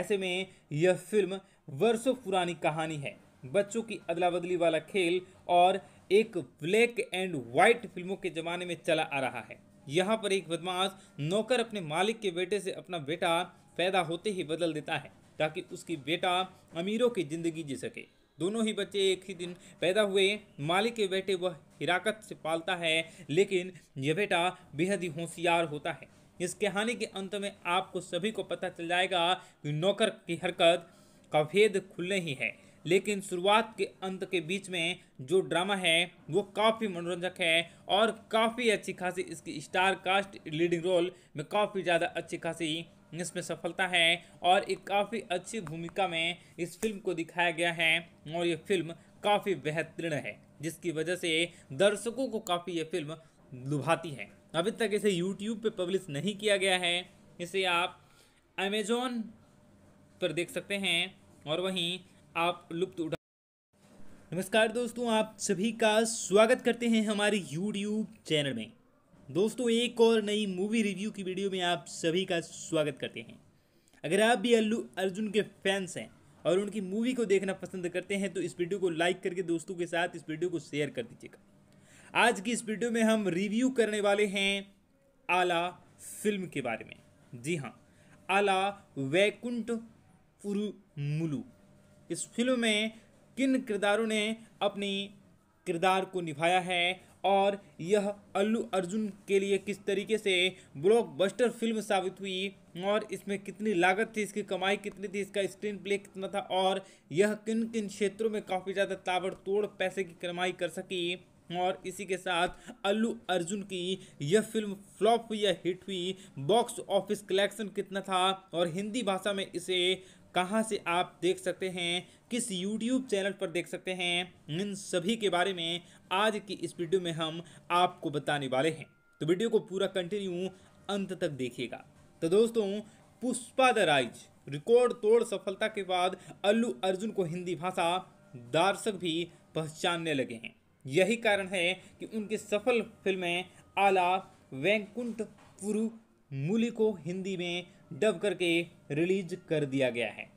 ऐसे में यह फिल्म वर्षों पुरानी कहानी है बच्चों की अदला बदली वाला खेल और एक ब्लैक एंड वाइट फिल्मों के ज़माने में चला आ रहा है यहाँ पर एक बदमाश नौकर अपने मालिक के बेटे से अपना बेटा पैदा होते ही बदल देता है ताकि उसकी बेटा अमीरों की ज़िंदगी जी सके दोनों ही बच्चे एक ही दिन पैदा हुए मालिक के बेटे वह हिराकत से पालता है लेकिन यह बेटा बेहद ही होशियार होता है इस कहानी के अंत में आपको सभी को पता चल जाएगा कि नौकर की हरकत का भेद खुलने ही है लेकिन शुरुआत के अंत के बीच में जो ड्रामा है वो काफ़ी मनोरंजक है और काफ़ी अच्छी खासी इसकी स्टार कास्ट लीडिंग रोल में काफ़ी ज़्यादा अच्छी खासी इसमें सफलता है और एक काफ़ी अच्छी भूमिका में इस फिल्म को दिखाया गया है और ये फिल्म काफ़ी बेहतरीन है जिसकी वजह से दर्शकों को काफ़ी ये फिल्म लुभाती है अभी तक इसे यूट्यूब पे पब्लिश नहीं किया गया है इसे आप अमेजोन पर देख सकते हैं और वहीं आप लुप्त उठा नमस्कार दोस्तों आप सभी का स्वागत करते हैं हमारे YouTube चैनल में दोस्तों एक और नई मूवी रिव्यू की वीडियो में आप सभी का स्वागत करते हैं अगर आप भी अल्लू अर्जुन के फैंस हैं और उनकी मूवी को देखना पसंद करते हैं तो इस वीडियो को लाइक करके दोस्तों के साथ इस वीडियो को शेयर कर दीजिएगा आज की इस वीडियो में हम रिव्यू करने वाले हैं आला फिल्म के बारे में जी हाँ आला वैकुंठ पुरुमुलू इस फिल्म में किन किरदारों ने अपनी किरदार को निभाया है और यह अल्लू अर्जुन के लिए किस तरीके से ब्लॉकबस्टर फिल्म साबित हुई और इसमें कितनी लागत थी इसकी कमाई कितनी थी इसका स्क्रीन प्ले कितना था और यह किन किन क्षेत्रों में काफ़ी ज़्यादा ताबड़तोड़ पैसे की कमाई कर सकी और इसी के साथ अल्लू अर्जुन की यह फिल्म फ्लॉप हुई या हिट हुई बॉक्स ऑफिस कलेक्शन कितना था और हिंदी भाषा में इसे कहाँ से आप देख सकते हैं किस YouTube चैनल पर देख सकते हैं इन सभी के बारे में आज की इस वीडियो में हम आपको बताने वाले हैं तो वीडियो को पूरा कंटिन्यू अंत तक देखिएगा तो दोस्तों पुष्पा द राइज रिकॉर्ड तोड़ सफलता के बाद अल्लू अर्जुन को हिंदी भाषा दर्शक भी पहचानने लगे हैं यही कारण है कि उनकी सफल फिल्में आला वैंकुंठ पुरु मूली को हिंदी में डब करके रिलीज कर दिया गया है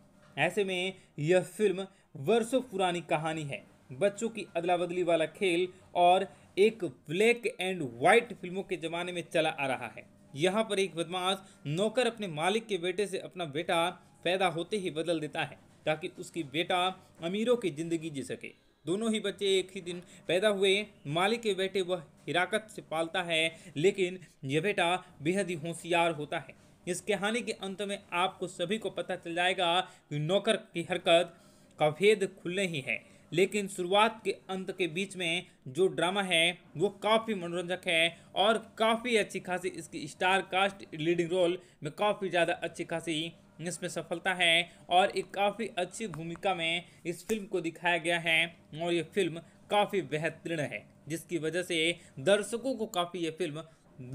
ऐसे में यह फिल्म वर्षों पुरानी कहानी है बच्चों की अदला बदली वाला खेल और एक ब्लैक एंड वाइट फिल्मों के ज़माने में चला आ रहा है यहाँ पर एक बदमाश नौकर अपने मालिक के बेटे से अपना बेटा पैदा होते ही बदल देता है ताकि उसकी बेटा अमीरों की ज़िंदगी जी सके दोनों ही बच्चे एक ही दिन पैदा हुए मालिक के बेटे वह हिराकत से पालता है लेकिन यह बेटा बेहद ही होशियार होता है इस कहानी के अंत में आपको सभी को पता चल जाएगा कि नौकर की हरकत का भेद खुले ही है लेकिन शुरुआत के अंत के बीच में जो ड्रामा है वो काफ़ी मनोरंजक है और काफ़ी अच्छी खासी इसकी स्टार कास्ट लीडिंग रोल में काफ़ी ज़्यादा अच्छी खासी इसमें सफलता है और एक काफ़ी अच्छी भूमिका में इस फिल्म को दिखाया गया है और ये फिल्म काफ़ी बेहतरीन है जिसकी वजह से दर्शकों को काफ़ी ये फिल्म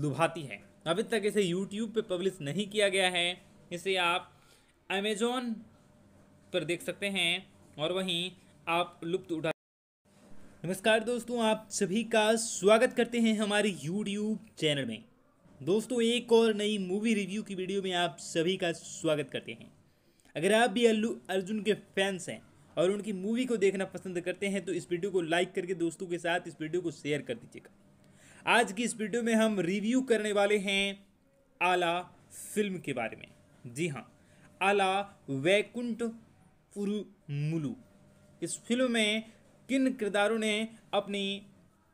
लुभाती है अभी तक इसे यूट्यूब पे पब्लिश नहीं किया गया है इसे आप अमेजोन पर देख सकते हैं और वहीं आप लुप्त उठा नमस्कार दोस्तों आप सभी का स्वागत करते हैं हमारे यूट्यूब चैनल में दोस्तों एक और नई मूवी रिव्यू की वीडियो में आप सभी का स्वागत करते हैं अगर आप भी अल्लू अर्जुन के फैंस हैं और उनकी मूवी को देखना पसंद करते हैं तो इस वीडियो को लाइक करके दोस्तों के साथ इस वीडियो को शेयर कर दीजिएगा आज की इस वीडियो में हम रिव्यू करने वाले हैं आला फिल्म के बारे में जी हाँ आला वैकुंठ पुरुमुलु इस फिल्म में किन किरदारों ने अपने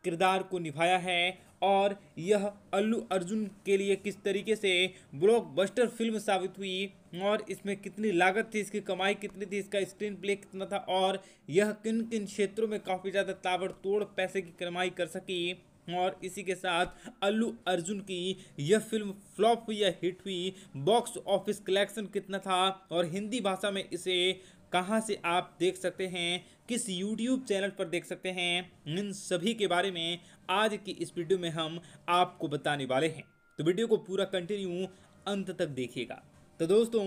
किरदार को निभाया है और यह अल्लू अर्जुन के लिए किस तरीके से ब्लॉकबस्टर फिल्म साबित हुई और इसमें कितनी लागत थी इसकी कमाई कितनी थी इसका स्क्रीन प्ले कितना था और यह किन किन क्षेत्रों में काफ़ी ज़्यादा ताबड़तोड़ पैसे की कमाई कर सकी और इसी के साथ अल्लू अर्जुन की यह फिल्म फ्लॉप हुई या हिट हुई बॉक्स ऑफिस कलेक्शन कितना था और हिंदी भाषा में इसे कहाँ से आप देख सकते हैं किस YouTube चैनल पर देख सकते हैं इन सभी के बारे में आज की इस वीडियो में हम आपको बताने वाले हैं तो वीडियो को पूरा कंटिन्यू अंत तक देखिएगा तो दोस्तों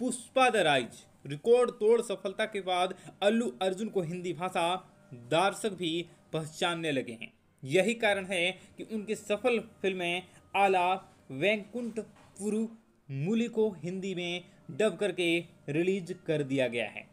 पुष्पा द राइज रिकॉर्ड तोड़ सफलता के बाद अल्लू अर्जुन को हिंदी भाषा दर्शक भी पहचानने लगे हैं यही कारण है कि उनकी सफल फिल्में आला वैकुंठ पुरु मूली को हिंदी में डब करके रिलीज कर दिया गया है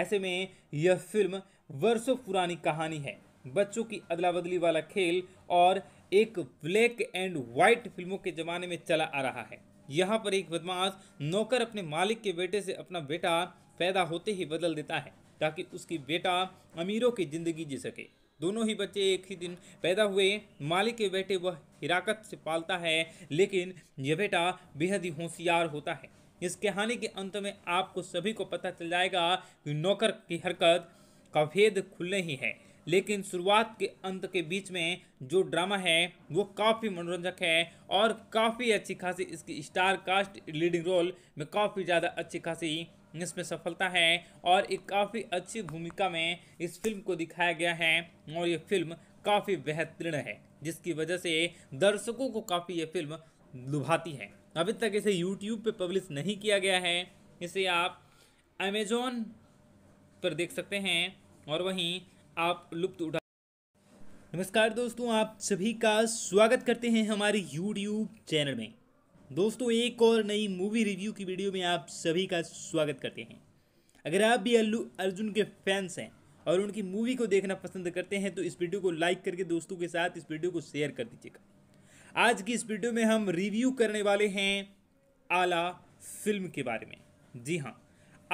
ऐसे में यह फिल्म वर्षों पुरानी कहानी है बच्चों की अदला बदली वाला खेल और एक ब्लैक एंड वाइट फिल्मों के ज़माने में चला आ रहा है यहाँ पर एक बदमाश नौकर अपने मालिक के बेटे से अपना बेटा पैदा होते ही बदल देता है ताकि उसकी बेटा अमीरों की ज़िंदगी जी सके दोनों ही बच्चे एक ही दिन पैदा हुए मालिक के बेटे वह हिराकत से पालता है लेकिन यह बेटा बेहद ही होशियार होता है इस कहानी के अंत में आपको सभी को पता चल जाएगा कि नौकर की हरकत का भेद खुलने ही है लेकिन शुरुआत के अंत के बीच में जो ड्रामा है वो काफ़ी मनोरंजक है और काफ़ी अच्छी खासी इसकी स्टार कास्ट लीडिंग रोल में काफ़ी ज़्यादा अच्छी खासी इसमें सफलता है और एक काफ़ी अच्छी भूमिका में इस फिल्म को दिखाया गया है और ये फिल्म काफ़ी बेहतरीन है जिसकी वजह से दर्शकों को काफ़ी ये फिल्म लुभाती है अभी तक इसे यूट्यूब पर पब्लिश नहीं किया गया है इसे आप अमेजोन पर देख सकते हैं और वहीं आप लुप्त उठा नमस्कार दोस्तों आप सभी का स्वागत करते हैं हमारे YouTube चैनल में दोस्तों एक और नई मूवी रिव्यू की वीडियो में आप सभी का स्वागत करते हैं अगर आप भी अल्लू अर्जुन के फैंस हैं और उनकी मूवी को देखना पसंद करते हैं तो इस वीडियो को लाइक करके दोस्तों के साथ इस वीडियो को शेयर कर दीजिएगा आज की इस वीडियो में हम रिव्यू करने वाले हैं आला फिल्म के बारे में जी हाँ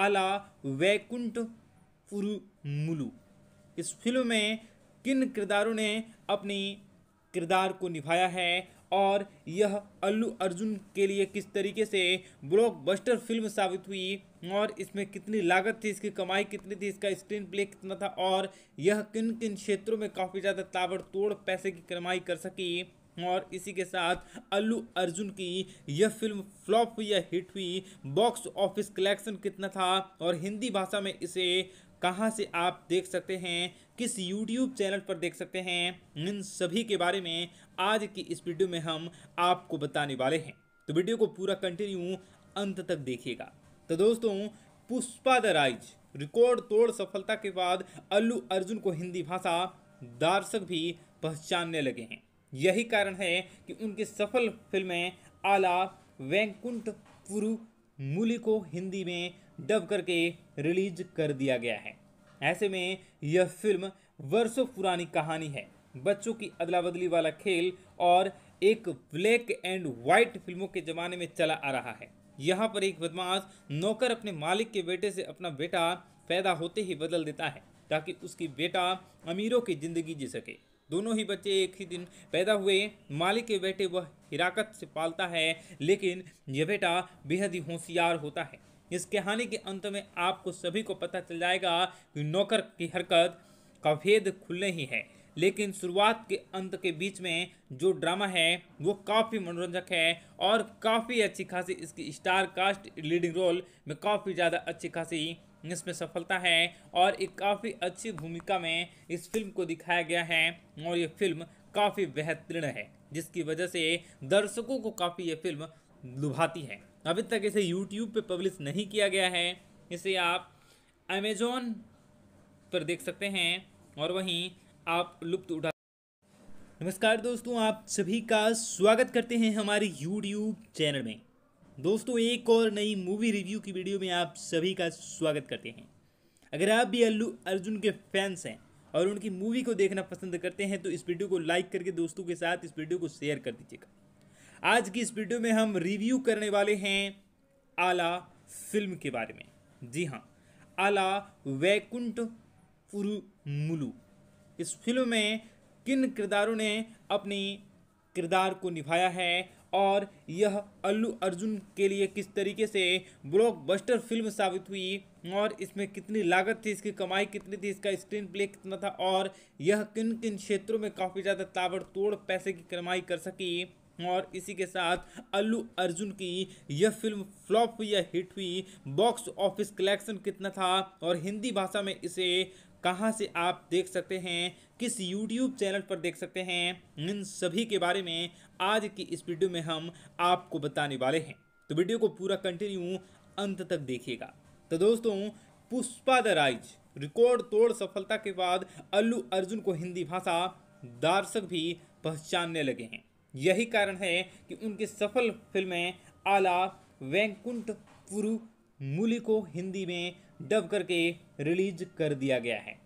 आला वैकुंठ उरुमुलु इस फिल्म में किन किरदारों ने अपने किरदार को निभाया है और यह अल्लू अर्जुन के लिए किस तरीके से ब्लॉकबस्टर फिल्म साबित हुई और इसमें कितनी लागत थी इसकी कमाई कितनी थी इसका स्क्रीन प्ले कितना था और यह किन किन क्षेत्रों में काफ़ी ज़्यादा ताबड़तोड़ पैसे की कमाई कर सकी और इसी के साथ अल्लू अर्जुन की यह फिल्म फ्लॉप हुई या हिट हुई बॉक्स ऑफिस कलेक्शन कितना था और हिंदी भाषा में इसे कहाँ से आप देख सकते हैं किस YouTube चैनल पर देख सकते हैं इन सभी के बारे में आज की इस वीडियो में हम आपको बताने वाले हैं तो वीडियो को पूरा कंटिन्यू अंत तक देखिएगा तो दोस्तों पुष्पा द राइज रिकॉर्ड तोड़ सफलता के बाद अल्लू अर्जुन को हिंदी भाषा दर्शक भी पहचानने लगे हैं यही कारण है कि उनकी सफल फिल्में आला वैंकुंठ पुरु मूली को हिंदी में डब करके रिलीज कर दिया गया है ऐसे में यह फिल्म वर्षों पुरानी कहानी है बच्चों की अदला बदली वाला खेल और एक ब्लैक एंड वाइट फिल्मों के ज़माने में चला आ रहा है यहाँ पर एक बदमाश नौकर अपने मालिक के बेटे से अपना बेटा पैदा होते ही बदल देता है ताकि उसकी बेटा अमीरों की ज़िंदगी जी सके दोनों ही बच्चे एक ही दिन पैदा हुए मालिक के बेटे वह हिराकत से पालता है लेकिन यह बेटा बेहद ही होशियार होता है इस कहानी के अंत में आपको सभी को पता चल जाएगा कि नौकर की हरकत का भेद खुलने ही है लेकिन शुरुआत के अंत के बीच में जो ड्रामा है वो काफ़ी मनोरंजक है और काफ़ी अच्छी खासी इसकी स्टार कास्ट लीडिंग रोल में काफ़ी ज़्यादा अच्छी खासी इसमें सफलता है और एक काफ़ी अच्छी भूमिका में इस फिल्म को दिखाया गया है और ये फिल्म काफ़ी बेहतरीन है जिसकी वजह से दर्शकों को काफ़ी ये फिल्म लुभाती है अभी तक इसे यूट्यूब पे पब्लिश नहीं किया गया है इसे आप अमेजोन पर देख सकते हैं और वहीं आप लुप्त उठा नमस्कार दोस्तों आप सभी का स्वागत करते हैं हमारे YouTube चैनल में दोस्तों एक और नई मूवी रिव्यू की वीडियो में आप सभी का स्वागत करते हैं अगर आप भी अल्लू अर्जुन के फैंस हैं और उनकी मूवी को देखना पसंद करते हैं तो इस वीडियो को लाइक करके दोस्तों के साथ इस वीडियो को शेयर कर दीजिएगा आज की इस वीडियो में हम रिव्यू करने वाले हैं आला फिल्म के बारे में जी हाँ आला वैकुंठ पुरुमुलू इस फिल्म में किन किरदारों ने अपनी किरदार को निभाया है और यह अल्लू अर्जुन के लिए किस तरीके से ब्लॉकबस्टर फिल्म साबित हुई और इसमें कितनी लागत थी इसकी कमाई कितनी थी इसका स्क्रीन प्ले कितना था और यह किन किन क्षेत्रों में काफ़ी ज़्यादा ताबड़तोड़ पैसे की कमाई कर सकी और इसी के साथ अल्लू अर्जुन की यह फिल्म फ्लॉप हुई या हिट हुई बॉक्स ऑफिस कलेक्शन कितना था और हिंदी भाषा में इसे कहाँ से आप देख सकते हैं किस YouTube चैनल पर देख सकते हैं इन सभी के बारे में आज की इस वीडियो में हम आपको बताने वाले हैं तो वीडियो को पूरा कंटिन्यू अंत तक देखिएगा तो दोस्तों पुष्पा द राइज रिकॉर्ड तोड़ सफलता के बाद अल्लू अर्जुन को हिंदी भाषा दर्शक भी पहचानने लगे हैं यही कारण है कि उनकी सफल फिल्में आला वैंकुंठ पुरु मूली को हिंदी में डब करके रिलीज कर दिया गया है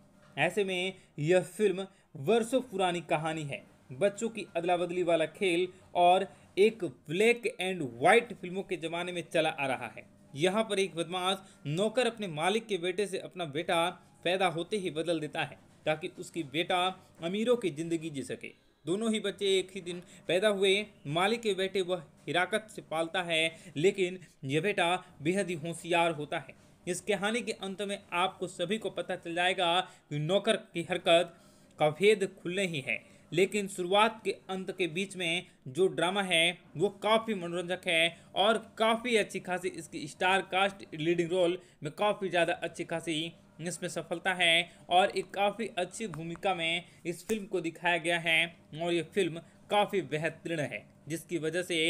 ऐसे में यह फिल्म वर्षों पुरानी कहानी है बच्चों की अदला बदली वाला खेल और एक ब्लैक एंड वाइट फिल्मों के ज़माने में चला आ रहा है यहाँ पर एक बदमाश नौकर अपने मालिक के बेटे से अपना बेटा पैदा होते ही बदल देता है ताकि उसकी बेटा अमीरों की ज़िंदगी जी सके दोनों ही बच्चे एक ही दिन पैदा हुए मालिक के बेटे वह हिराकत से पालता है लेकिन यह बेटा बेहद ही होशियार होता है इस कहानी के अंत में आपको सभी को पता चल जाएगा कि नौकर की हरकत का भेद खुले ही है लेकिन शुरुआत के अंत के बीच में जो ड्रामा है वो काफ़ी मनोरंजक है और काफ़ी अच्छी खासी इसकी स्टार कास्ट लीडिंग रोल में काफ़ी ज़्यादा अच्छी खासी इसमें सफलता है और एक काफ़ी अच्छी भूमिका में इस फिल्म को दिखाया गया है और ये फिल्म काफ़ी बेहतरीन है जिसकी वजह से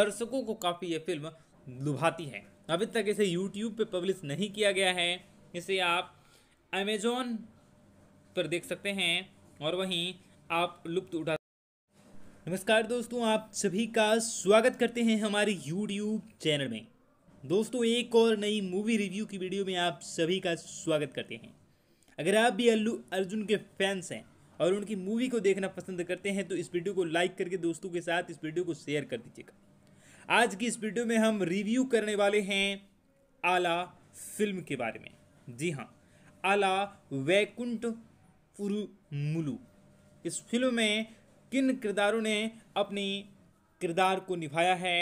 दर्शकों को काफ़ी ये फिल्म लुभाती है अभी तक इसे यूट्यूब पे पब्लिश नहीं किया गया है इसे आप अमेजोन पर देख सकते हैं और वहीं आप लुप्त उठा नमस्कार दोस्तों आप सभी का स्वागत करते हैं हमारे यूट्यूब चैनल में दोस्तों एक और नई मूवी रिव्यू की वीडियो में आप सभी का स्वागत करते हैं अगर आप भी अल्लू अर्जुन के फैंस हैं और उनकी मूवी को देखना पसंद करते हैं तो इस वीडियो को लाइक करके दोस्तों के साथ इस वीडियो को शेयर कर दीजिएगा आज की इस वीडियो में हम रिव्यू करने वाले हैं आला फिल्म के बारे में जी हाँ आला वैकुंठ पुरुमुलु इस फिल्म में किन किरदारों ने अपने किरदार को निभाया है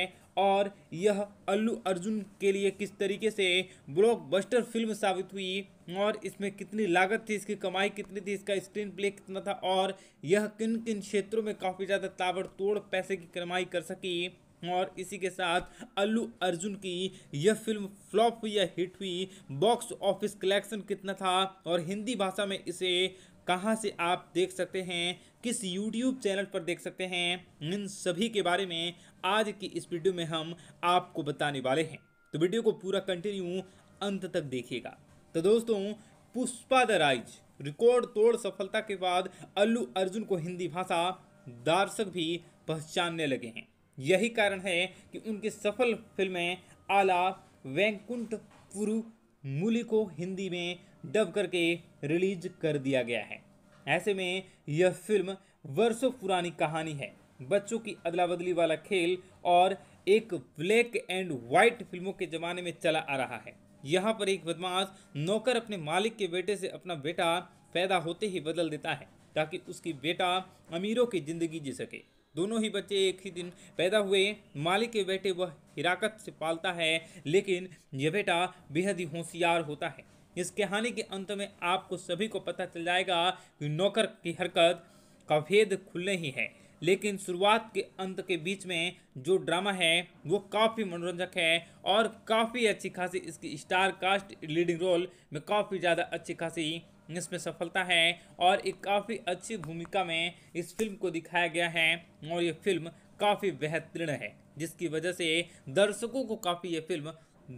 और यह अल्लू अर्जुन के लिए किस तरीके से ब्लॉकबस्टर फिल्म साबित हुई और इसमें कितनी लागत थी इसकी कमाई कितनी थी इसका स्क्रीन प्ले कितना था और यह किन किन क्षेत्रों में काफ़ी ज़्यादा ताबड़तोड़ पैसे की कमाई कर सकी और इसी के साथ अल्लू अर्जुन की यह फिल्म फ्लॉप हुई या हिट हुई बॉक्स ऑफिस कलेक्शन कितना था और हिंदी भाषा में इसे कहाँ से आप देख सकते हैं किस YouTube चैनल पर देख सकते हैं इन सभी के बारे में आज की इस वीडियो में हम आपको बताने वाले हैं तो वीडियो को पूरा कंटिन्यू अंत तक देखिएगा तो दोस्तों पुष्पा द राइज रिकॉर्ड तोड़ सफलता के बाद अल्लू अर्जुन को हिंदी भाषा दर्शक भी पहचानने लगे हैं यही कारण है कि उनकी सफल फिल्में आला वैंकुंठ पुरु मूली को हिंदी में डब करके रिलीज कर दिया गया है ऐसे में यह फिल्म वर्षों पुरानी कहानी है बच्चों की अदला बदली वाला खेल और एक ब्लैक एंड वाइट फिल्मों के ज़माने में चला आ रहा है यहाँ पर एक बदमाश नौकर अपने मालिक के बेटे से अपना बेटा पैदा होते ही बदल देता है ताकि उसकी बेटा अमीरों की ज़िंदगी जी सके दोनों ही बच्चे एक ही दिन पैदा हुए मालिक के बेटे वह हिराकत से पालता है लेकिन यह बेटा बेहद ही होशियार होता है इस कहानी के अंत में आपको सभी को पता चल जाएगा कि नौकर की हरकत का भेद खुलने ही है लेकिन शुरुआत के अंत के बीच में जो ड्रामा है वो काफ़ी मनोरंजक है और काफ़ी अच्छी खासी इसकी स्टार कास्ट लीडिंग रोल में काफ़ी ज़्यादा अच्छी खासी इसमें सफलता है और एक काफ़ी अच्छी भूमिका में इस फिल्म को दिखाया गया है और ये फिल्म काफ़ी बेहतरीन है जिसकी वजह से दर्शकों को काफ़ी ये फिल्म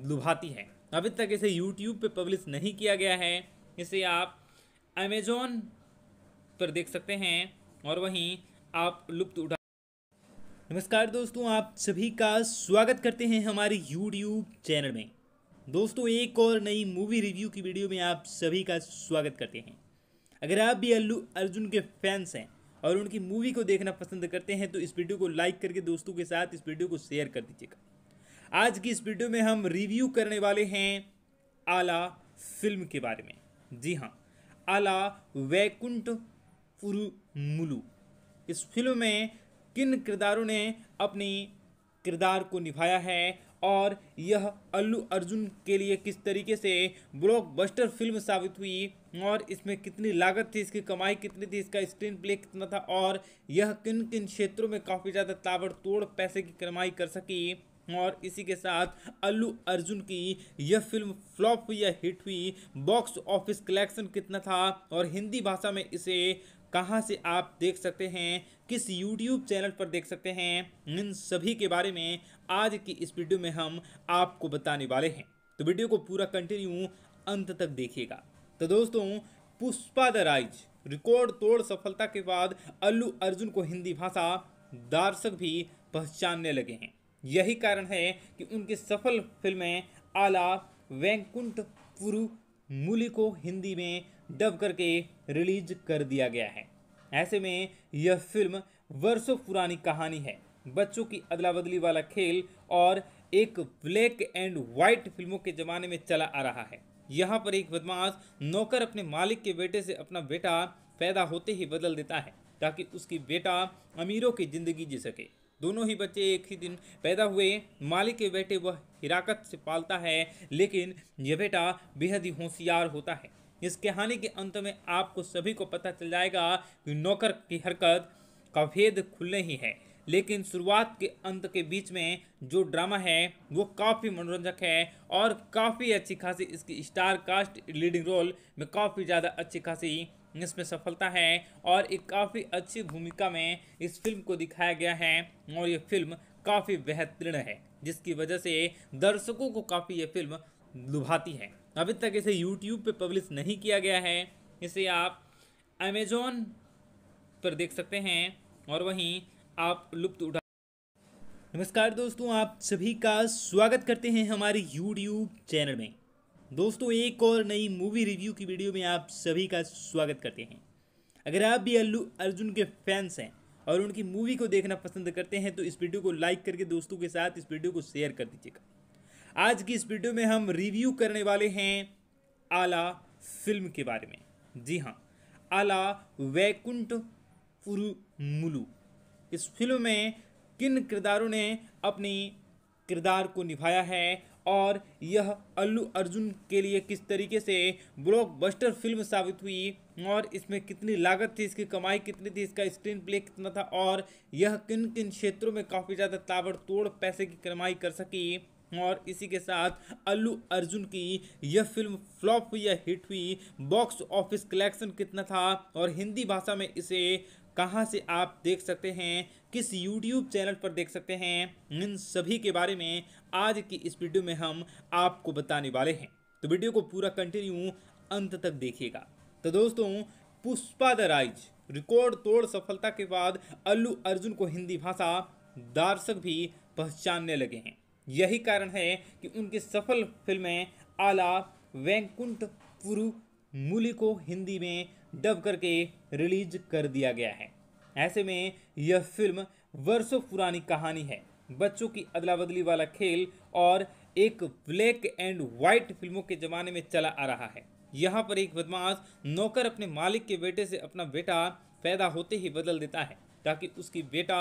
लुभाती है अभी तक इसे यूट्यूब पे पब्लिश नहीं किया गया है इसे आप अमेजोन पर देख सकते हैं और वहीं आप लुप्त उठा नमस्कार दोस्तों आप सभी का स्वागत करते हैं हमारे यूट्यूब चैनल में दोस्तों एक और नई मूवी रिव्यू की वीडियो में आप सभी का स्वागत करते हैं अगर आप भी अल्लू अर्जुन के फैंस हैं और उनकी मूवी को देखना पसंद करते हैं तो इस वीडियो को लाइक करके दोस्तों के साथ इस वीडियो को शेयर कर दीजिएगा आज की इस वीडियो में हम रिव्यू करने वाले हैं आला फिल्म के बारे में जी हाँ आला वैकुंठ पुरुमुलू इस फिल्म में किन किरदारों ने अपने किरदार को निभाया है और यह अल्लू अर्जुन के लिए किस तरीके से ब्लॉकबस्टर फिल्म साबित हुई और इसमें कितनी लागत थी इसकी कमाई कितनी थी इसका स्क्रीन प्ले कितना था और यह किन किन क्षेत्रों में काफ़ी ज़्यादा ताबड़तोड़ पैसे की कमाई कर सकी और इसी के साथ अल्लू अर्जुन की यह फिल्म फ्लॉप हुई या हिट हुई बॉक्स ऑफिस कलेक्शन कितना था और हिंदी भाषा में इसे कहाँ से आप देख सकते हैं किस YouTube चैनल पर देख सकते हैं इन सभी के बारे में आज की इस वीडियो में हम आपको बताने वाले हैं तो वीडियो को पूरा कंटिन्यू अंत तक देखिएगा तो दोस्तों पुष्पा द राइज रिकॉर्ड तोड़ सफलता के बाद अल्लू अर्जुन को हिंदी भाषा दर्शक भी पहचानने लगे हैं यही कारण है कि उनकी सफल फिल्में आला वैंकुंठ पुरु मूली को हिंदी में डब करके रिलीज कर दिया गया है ऐसे में यह फिल्म वर्षों पुरानी कहानी है बच्चों की अदला बदली वाला खेल और एक ब्लैक एंड व्हाइट फिल्मों के ज़माने में चला आ रहा है यहाँ पर एक बदमाश नौकर अपने मालिक के बेटे से अपना बेटा पैदा होते ही बदल देता है ताकि उसकी बेटा अमीरों की ज़िंदगी जी सके दोनों ही बच्चे एक ही दिन पैदा हुए मालिक के बेटे वह हिराकत से पालता है लेकिन यह बेटा बेहद ही होशियार होता है इस कहानी के अंत में आपको सभी को पता चल जाएगा कि नौकर की हरकत का भेद खुलने ही है लेकिन शुरुआत के अंत के बीच में जो ड्रामा है वो काफ़ी मनोरंजक है और काफ़ी अच्छी खासी इसकी स्टार कास्ट लीडिंग रोल में काफ़ी ज़्यादा अच्छी खासी इसमें सफलता है और एक काफ़ी अच्छी भूमिका में इस फिल्म को दिखाया गया है और ये फिल्म काफ़ी बेहतरीन है जिसकी वजह से दर्शकों को काफ़ी ये फिल्म लुभाती है अभी तक इसे यूट्यूब पे पब्लिश नहीं किया गया है इसे आप अमेजोन पर देख सकते हैं और वहीं आप लुप्त उठा नमस्कार दोस्तों आप सभी का स्वागत करते हैं हमारे YouTube चैनल में दोस्तों एक और नई मूवी रिव्यू की वीडियो में आप सभी का स्वागत करते हैं अगर आप भी अल्लू अर्जुन के फैंस हैं और उनकी मूवी को देखना पसंद करते हैं तो इस वीडियो को लाइक करके दोस्तों के साथ इस वीडियो को शेयर कर दीजिएगा आज की इस वीडियो में हम रिव्यू करने वाले हैं आला फिल्म के बारे में जी हाँ आला वैकुंठ उरुमुलू इस फिल्म में किन किरदारों ने अपनी किरदार को निभाया है और यह अल्लू अर्जुन के लिए किस तरीके से ब्लॉकबस्टर फिल्म साबित हुई और इसमें कितनी लागत थी इसकी कमाई कितनी थी इसका स्क्रीन प्ले कितना था और यह किन किन क्षेत्रों में काफ़ी ज़्यादा ताबड़तोड़ पैसे की कमाई कर सकी और इसी के साथ अल्लू अर्जुन की यह फिल्म फ्लॉप हुई या हिट हुई बॉक्स ऑफिस कलेक्शन कितना था और हिंदी भाषा में इसे कहाँ से आप देख सकते हैं किस YouTube चैनल पर देख सकते हैं इन सभी के बारे में आज की इस वीडियो में हम आपको बताने वाले हैं तो वीडियो को पूरा कंटिन्यू अंत तक देखिएगा तो दोस्तों पुष्पा द राइज रिकॉर्ड तोड़ सफलता के बाद अल्लू अर्जुन को हिंदी भाषा दर्शक भी पहचानने लगे हैं यही कारण है कि उनकी सफल फिल्में आला वैंकुंठ पुरु मूली को हिंदी में डब करके रिलीज कर दिया गया है ऐसे में यह फिल्म वर्षों पुरानी कहानी है बच्चों की अदला बदली वाला खेल और एक ब्लैक एंड वाइट फिल्मों के ज़माने में चला आ रहा है यहाँ पर एक बदमाश नौकर अपने मालिक के बेटे से अपना बेटा पैदा होते ही बदल देता है ताकि उसकी बेटा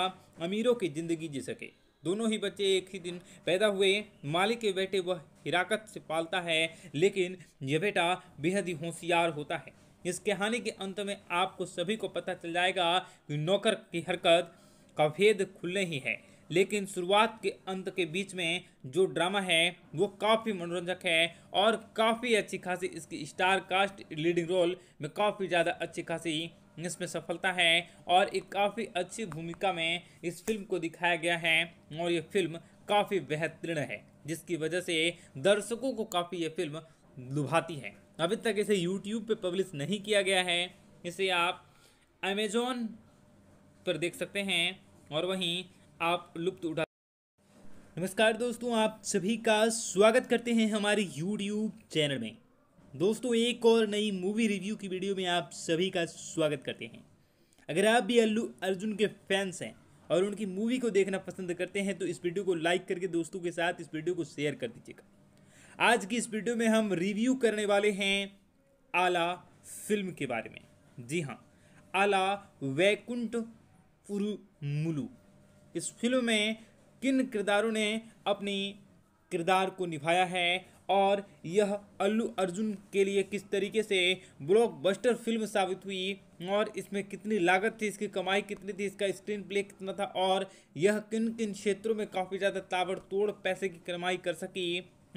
अमीरों की ज़िंदगी जी सके दोनों ही बच्चे एक ही दिन पैदा हुए मालिक के बेटे वह हिराकत से पालता है लेकिन यह बेटा बेहद ही होशियार होता है इस कहानी के अंत में आपको सभी को पता चल जाएगा कि नौकर की हरकत का भेद खुले ही है लेकिन शुरुआत के अंत के बीच में जो ड्रामा है वो काफ़ी मनोरंजक है और काफ़ी अच्छी खासी इसकी स्टार कास्ट लीडिंग रोल में काफ़ी ज़्यादा अच्छी खासी इसमें सफलता है और एक काफ़ी अच्छी भूमिका में इस फिल्म को दिखाया गया है और ये फिल्म काफ़ी बेहतरीन है जिसकी वजह से दर्शकों को काफ़ी ये फिल्म लुभाती है अभी तक इसे यूट्यूब पे पब्लिश नहीं किया गया है इसे आप अमेजोन पर देख सकते हैं और वहीं आप लुप्त उठा नमस्कार दोस्तों आप सभी का स्वागत करते हैं हमारे यूट्यूब चैनल में दोस्तों एक और नई मूवी रिव्यू की वीडियो में आप सभी का स्वागत करते हैं अगर आप भी अल्लू अर्जुन के फैंस हैं और उनकी मूवी को देखना पसंद करते हैं तो इस वीडियो को लाइक करके दोस्तों के साथ इस वीडियो को शेयर कर दीजिएगा आज की इस वीडियो में हम रिव्यू करने वाले हैं आला फिल्म के बारे में जी हाँ आला वैकुंठ पुरुमुलु इस फिल्म में किन किरदारों ने अपनी किरदार को निभाया है और यह अल्लू अर्जुन के लिए किस तरीके से ब्लॉकबस्टर फिल्म साबित हुई और इसमें कितनी लागत थी इसकी कमाई कितनी थी इसका स्क्रीन प्ले कितना था और यह किन किन क्षेत्रों में काफ़ी ज़्यादा ताबड़तोड़ पैसे की कमाई कर सकी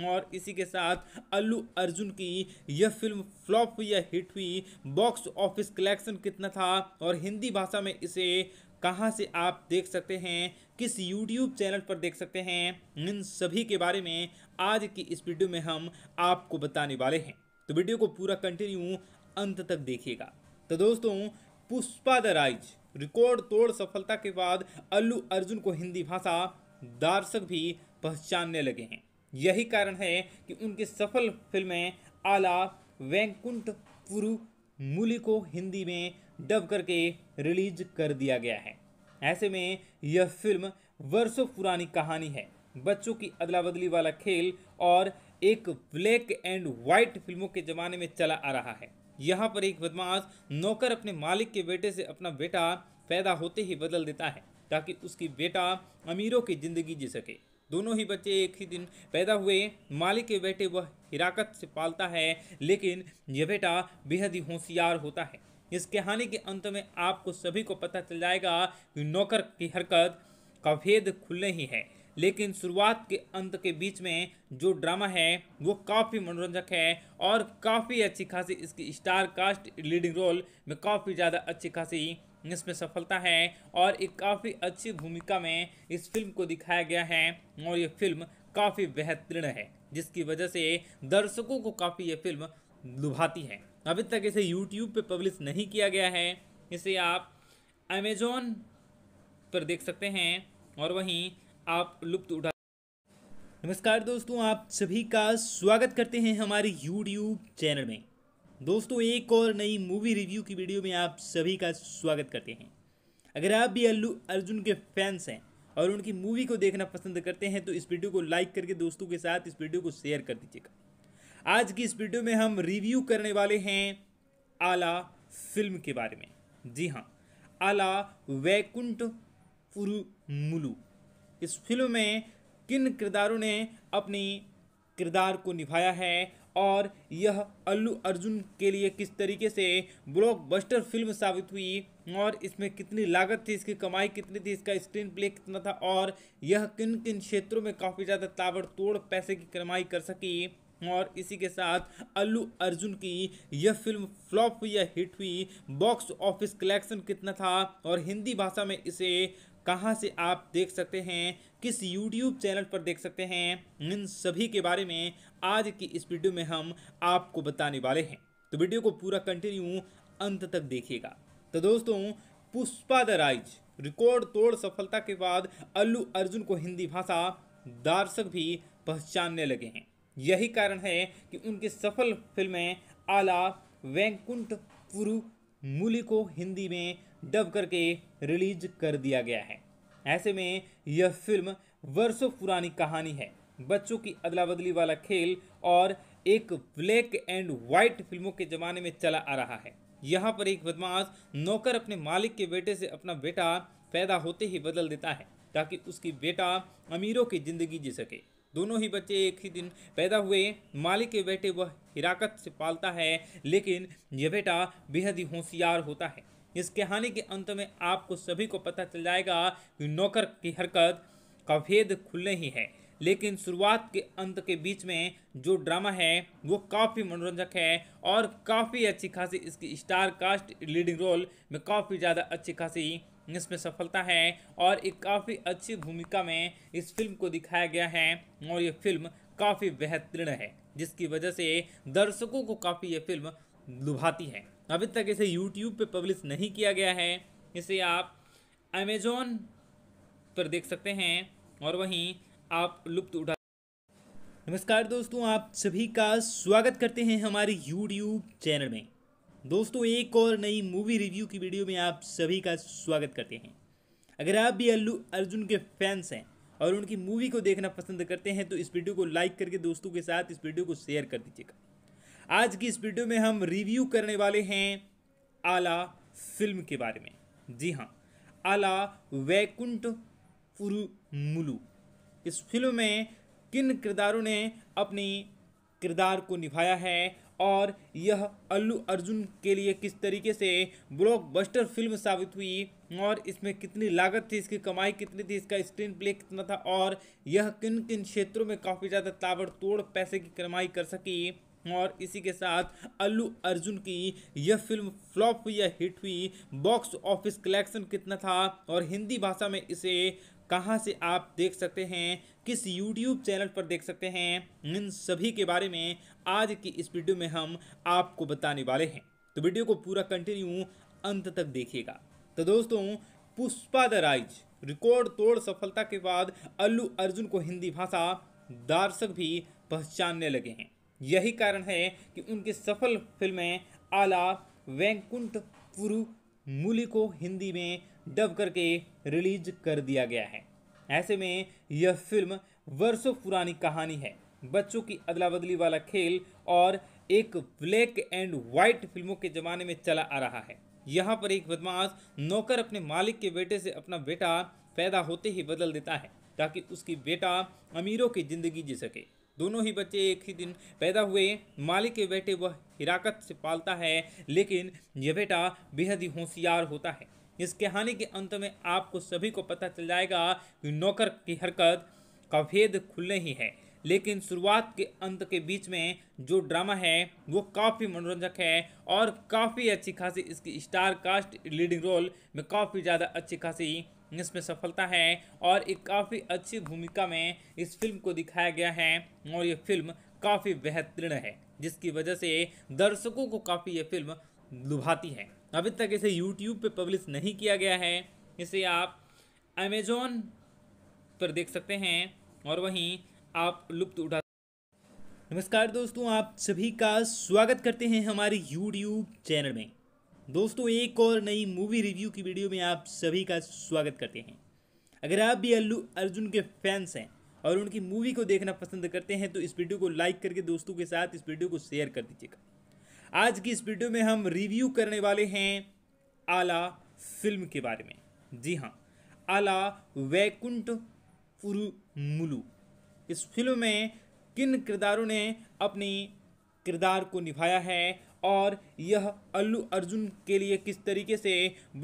और इसी के साथ अल्लू अर्जुन की यह फिल्म फ्लॉप हुई या हिट हुई बॉक्स ऑफिस कलेक्शन कितना था और हिंदी भाषा में इसे कहाँ से आप देख सकते हैं किस YouTube चैनल पर देख सकते हैं इन सभी के बारे में आज की इस वीडियो में हम आपको बताने वाले हैं तो वीडियो को पूरा कंटिन्यू अंत तक देखिएगा तो दोस्तों पुष्पा द राइज रिकॉर्ड तोड़ सफलता के बाद अल्लू अर्जुन को हिंदी भाषा दर्शक भी पहचानने लगे हैं यही कारण है कि उनकी सफल फिल्में आला वेंकुंठपुरु मूली को हिंदी में डब करके रिलीज कर दिया गया है ऐसे में यह फिल्म वर्षों पुरानी कहानी है बच्चों की अदला बदली वाला खेल और एक ब्लैक एंड वाइट फिल्मों के ज़माने में चला आ रहा है यहाँ पर एक बदमाश नौकर अपने मालिक के बेटे से अपना बेटा पैदा होते ही बदल देता है ताकि उसकी बेटा अमीरों की ज़िंदगी जी सके दोनों ही बच्चे एक ही दिन पैदा हुए मालिक के बेटे वह हिराकत से पालता है लेकिन यह बेटा बेहद ही होशियार होता है इस कहानी के अंत में आपको सभी को पता चल जाएगा कि नौकर की हरकत का भेद खुलने ही है लेकिन शुरुआत के अंत के बीच में जो ड्रामा है वो काफ़ी मनोरंजक है और काफ़ी अच्छी खासी इसकी स्टार कास्ट लीडिंग रोल में काफ़ी ज़्यादा अच्छी खासी इसमें सफलता है और एक काफ़ी अच्छी भूमिका में इस फिल्म को दिखाया गया है और ये फिल्म काफ़ी बेहतरीन है जिसकी वजह से दर्शकों को काफ़ी ये फिल्म लुभाती है अभी तक इसे यूट्यूब पर पब्लिश नहीं किया गया है इसे आप अमेजोन पर देख सकते हैं और वहीं आप लुप्त उठा नमस्कार दोस्तों आप सभी का स्वागत करते हैं हमारे यूट्यूब चैनल में दोस्तों एक और नई मूवी रिव्यू की वीडियो में आप सभी का स्वागत करते हैं अगर आप भी अल्लू अर्जुन के फैंस हैं और उनकी मूवी को देखना पसंद करते हैं तो इस वीडियो को लाइक करके दोस्तों के साथ इस वीडियो को शेयर कर दीजिएगा आज की इस वीडियो में हम रिव्यू करने वाले हैं आला फिल्म के बारे में जी हाँ आला वैकुंठ पुरुमुलु इस फिल्म में किन किरदारों ने अपने किरदार को निभाया है और यह अल्लू अर्जुन के लिए किस तरीके से ब्लॉकबस्टर फिल्म साबित हुई और इसमें कितनी लागत थी इसकी कमाई कितनी थी इसका स्क्रीन प्ले कितना था और यह किन किन क्षेत्रों में काफ़ी ज़्यादा ताबड़तोड़ पैसे की कमाई कर सकी और इसी के साथ अल्लू अर्जुन की यह फिल्म फ्लॉप हुई या हिट हुई बॉक्स ऑफिस कलेक्शन कितना था और हिंदी भाषा में इसे कहाँ से आप देख सकते हैं किस YouTube चैनल पर देख सकते हैं इन सभी के बारे में आज की इस वीडियो में हम आपको बताने वाले हैं तो वीडियो को पूरा कंटिन्यू अंत तक देखिएगा तो दोस्तों पुष्पा द राइज रिकॉर्ड तोड़ सफलता के बाद अल्लू अर्जुन को हिंदी भाषा दर्शक भी पहचानने लगे हैं यही कारण है कि उनकी सफल फिल्में आला वैंकुंठ पुरु मूली को हिंदी में डब करके रिलीज कर दिया गया है ऐसे में यह फिल्म वर्षों पुरानी कहानी है बच्चों की अदला बदली वाला खेल और एक ब्लैक एंड वाइट फिल्मों के ज़माने में चला आ रहा है यहाँ पर एक बदमाश नौकर अपने मालिक के बेटे से अपना बेटा पैदा होते ही बदल देता है ताकि उसकी बेटा अमीरों की ज़िंदगी जी सके दोनों ही बच्चे एक ही दिन पैदा हुए मालिक के बेटे वह हिराकत से पालता है लेकिन यह बेटा बेहद ही होशियार होता है इस कहानी के अंत में आपको सभी को पता चल जाएगा कि नौकर की हरकत का भेद खुलने ही है लेकिन शुरुआत के अंत के बीच में जो ड्रामा है वो काफ़ी मनोरंजक है और काफ़ी अच्छी खासी इसकी स्टार कास्ट लीडिंग रोल में काफ़ी ज़्यादा अच्छी खासी इसमें सफलता है और एक काफ़ी अच्छी भूमिका में इस फिल्म को दिखाया गया है और ये फिल्म काफ़ी बेहतरीन है जिसकी वजह से दर्शकों को काफ़ी ये फिल्म लुभाती है अभी तक इसे यूट्यूब पे पब्लिश नहीं किया गया है इसे आप अमेजोन पर देख सकते हैं और वहीं आप लुप्त उठा नमस्कार दोस्तों आप सभी का स्वागत करते हैं हमारे YouTube चैनल में दोस्तों एक और नई मूवी रिव्यू की वीडियो में आप सभी का स्वागत करते हैं अगर आप भी अल्लू अर्जुन के फैंस हैं और उनकी मूवी को देखना पसंद करते हैं तो इस वीडियो को लाइक करके दोस्तों के साथ इस वीडियो को शेयर कर दीजिएगा आज की इस वीडियो में हम रिव्यू करने वाले हैं आला फिल्म के बारे में जी हाँ आला वैकुंठ पुरुमुलू इस फिल्म में किन किरदारों ने अपनी किरदार को निभाया है और यह अल्लू अर्जुन के लिए किस तरीके से ब्लॉकबस्टर फिल्म साबित हुई और इसमें कितनी लागत थी इसकी कमाई कितनी थी इसका स्क्रीन प्ले कितना था और यह किन किन क्षेत्रों में काफ़ी ज़्यादा ताबड़तोड़ पैसे की कमाई कर सकी और इसी के साथ अल्लू अर्जुन की यह फिल्म फ्लॉप हुई या हिट हुई बॉक्स ऑफिस कलेक्शन कितना था और हिंदी भाषा में इसे कहाँ से आप देख सकते हैं किस YouTube चैनल पर देख सकते हैं इन सभी के बारे में आज की इस वीडियो में हम आपको बताने वाले हैं तो वीडियो को पूरा कंटिन्यू अंत तक देखिएगा तो दोस्तों पुष्पा द राइज रिकॉर्ड तोड़ सफलता के बाद अल्लू अर्जुन को हिंदी भाषा दर्शक भी पहचानने लगे हैं यही कारण है कि उनकी सफल फिल्में आला वैंकुंठ पुरु मूली को हिंदी में डब करके रिलीज कर दिया गया है ऐसे में यह फिल्म वर्षों पुरानी कहानी है बच्चों की अदला बदली वाला खेल और एक ब्लैक एंड वाइट फिल्मों के ज़माने में चला आ रहा है यहाँ पर एक बदमाश नौकर अपने मालिक के बेटे से अपना बेटा पैदा होते ही बदल देता है ताकि उसकी बेटा अमीरों की ज़िंदगी जी सके दोनों ही बच्चे एक ही दिन पैदा हुए मालिक के बेटे वह हिराकत से पालता है लेकिन यह बेटा बेहद ही होशियार होता है इस कहानी के अंत में आपको सभी को पता चल जाएगा कि नौकर की हरकत का भेद खुलने ही है लेकिन शुरुआत के अंत के बीच में जो ड्रामा है वो काफ़ी मनोरंजक है और काफ़ी अच्छी खासी इसकी स्टार कास्ट लीडिंग रोल में काफ़ी ज़्यादा अच्छी खासी इसमें सफलता है और एक काफ़ी अच्छी भूमिका में इस फिल्म को दिखाया गया है और ये फिल्म काफ़ी बेहतरीन है जिसकी वजह से दर्शकों को काफ़ी ये फिल्म लुभाती है अभी तक इसे यूट्यूब पे पब्लिश नहीं किया गया है इसे आप अमेजोन पर देख सकते हैं और वहीं आप लुप्त उठा नमस्कार दोस्तों आप सभी का स्वागत करते हैं हमारे यूट्यूब चैनल में दोस्तों एक और नई मूवी रिव्यू की वीडियो में आप सभी का स्वागत करते हैं अगर आप भी अल्लू अर्जुन के फैंस हैं और उनकी मूवी को देखना पसंद करते हैं तो इस वीडियो को लाइक करके दोस्तों के साथ इस वीडियो को शेयर कर दीजिएगा आज की इस वीडियो में हम रिव्यू करने वाले हैं आला फिल्म के बारे में जी हाँ आला वैकुंठ उर्मुलू इस फिल्म में किन किरदारों ने अपने किरदार को निभाया है और यह अल्लू अर्जुन के लिए किस तरीके से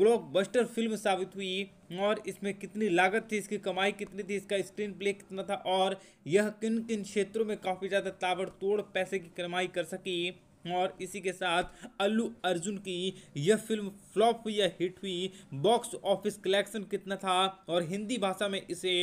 ब्लॉकबस्टर फिल्म साबित हुई और इसमें कितनी लागत थी इसकी कमाई कितनी थी इसका स्क्रीन प्ले कितना था और यह किन किन क्षेत्रों में काफ़ी ज़्यादा ताबड़तोड़ पैसे की कमाई कर सकी और इसी के साथ अल्लू अर्जुन की यह फिल्म फ्लॉप हुई या हिट हुई बॉक्स ऑफिस कलेक्शन कितना था और हिंदी भाषा में इसे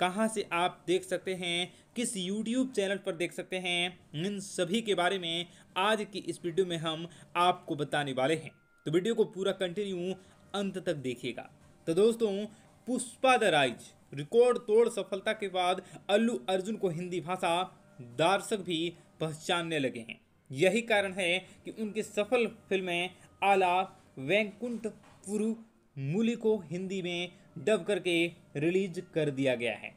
कहाँ से आप देख सकते हैं किस YouTube चैनल पर देख सकते हैं इन सभी के बारे में आज की इस वीडियो में हम आपको बताने वाले हैं तो वीडियो को पूरा कंटिन्यू अंत तक देखिएगा तो दोस्तों पुष्पा द राइज रिकॉर्ड तोड़ सफलता के बाद अल्लू अर्जुन को हिंदी भाषा दर्शक भी पहचानने लगे हैं यही कारण है कि उनकी सफल फिल्में आला वेंकुंठपुरु मूली को हिंदी में डब करके रिलीज कर दिया गया है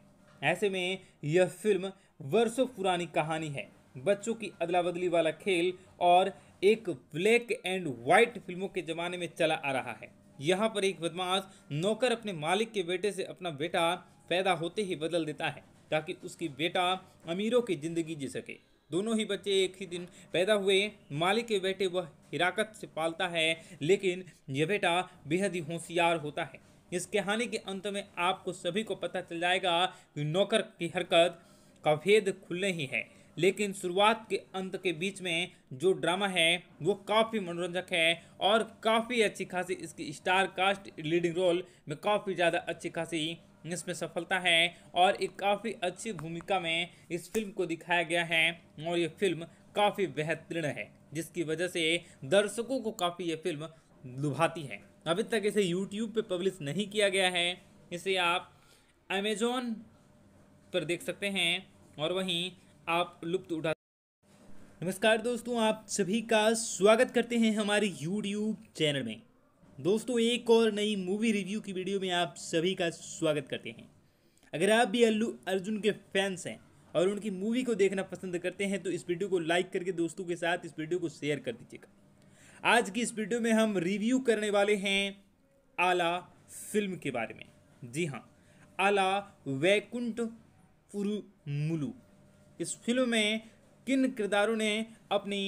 ऐसे में यह फिल्म वर्षों पुरानी कहानी है बच्चों की अदला बदली वाला खेल और एक ब्लैक एंड वाइट फिल्मों के ज़माने में चला आ रहा है यहाँ पर एक बदमाश नौकर अपने मालिक के बेटे से अपना बेटा पैदा होते ही बदल देता है ताकि उसकी बेटा अमीरों की ज़िंदगी जी सके दोनों ही बच्चे एक ही दिन पैदा हुए मालिक के बेटे वह हिराकत से पालता है लेकिन यह बेटा बेहद ही होशियार होता है इस कहानी के अंत में आपको सभी को पता चल जाएगा कि नौकर की हरकत का भेद खुलने ही है लेकिन शुरुआत के अंत के बीच में जो ड्रामा है वो काफ़ी मनोरंजक है और काफ़ी अच्छी खासी इसकी स्टार कास्ट लीडिंग रोल में काफ़ी ज़्यादा अच्छी खासी इसमें सफलता है और एक काफ़ी अच्छी भूमिका में इस फिल्म को दिखाया गया है और ये फिल्म काफ़ी बेहतरीन है जिसकी वजह से दर्शकों को काफ़ी ये फिल्म लुभाती है अभी तक इसे यूट्यूब पर पब्लिश नहीं किया गया है इसे आप अमेजोन पर देख सकते हैं और वहीं आप लुप्त उठा नमस्कार दोस्तों आप सभी का स्वागत करते हैं हमारे यूट्यूब चैनल में दोस्तों एक और नई मूवी रिव्यू की वीडियो में आप सभी का स्वागत करते हैं अगर आप भी अल्लू अर्जुन के फैंस हैं और उनकी मूवी को देखना पसंद करते हैं तो इस वीडियो को लाइक करके दोस्तों के साथ इस वीडियो को शेयर कर दीजिएगा आज की इस वीडियो में हम रिव्यू करने वाले हैं आला फिल्म के बारे में जी हाँ आला वैकुंठ इस फिल्म में किन किरदारों ने अपने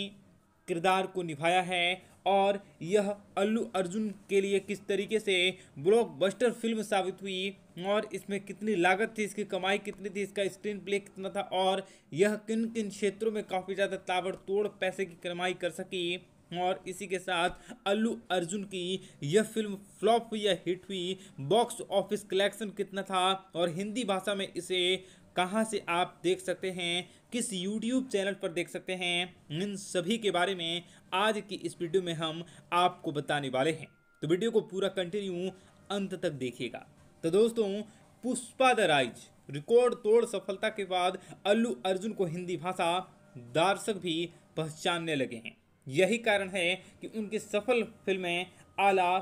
किरदार को निभाया है और यह अल्लू अर्जुन के लिए किस तरीके से ब्लॉकबस्टर फिल्म साबित हुई और इसमें कितनी लागत थी इसकी कमाई कितनी थी इसका स्क्रीन प्ले कितना था और यह किन किन क्षेत्रों में काफ़ी ज़्यादा ताबड़तोड़ पैसे की कमाई कर सकी और इसी के साथ अल्लू अर्जुन की यह फिल्म फ्लॉप हुई या हिट हुई बॉक्स ऑफिस कलेक्शन कितना था और हिंदी भाषा में इसे कहाँ से आप देख सकते हैं किस यूट्यूब चैनल पर देख सकते हैं इन सभी के बारे में आज की इस वीडियो में हम आपको बताने वाले हैं तो वीडियो को पूरा कंटिन्यू अंत तक देखिएगा तो दोस्तों पुष्पा द राइज रिकॉर्ड तोड़ सफलता के बाद अल्लू अर्जुन को हिंदी भाषा दर्शक भी पहचानने लगे हैं यही कारण है कि उनकी सफल फिल्में आला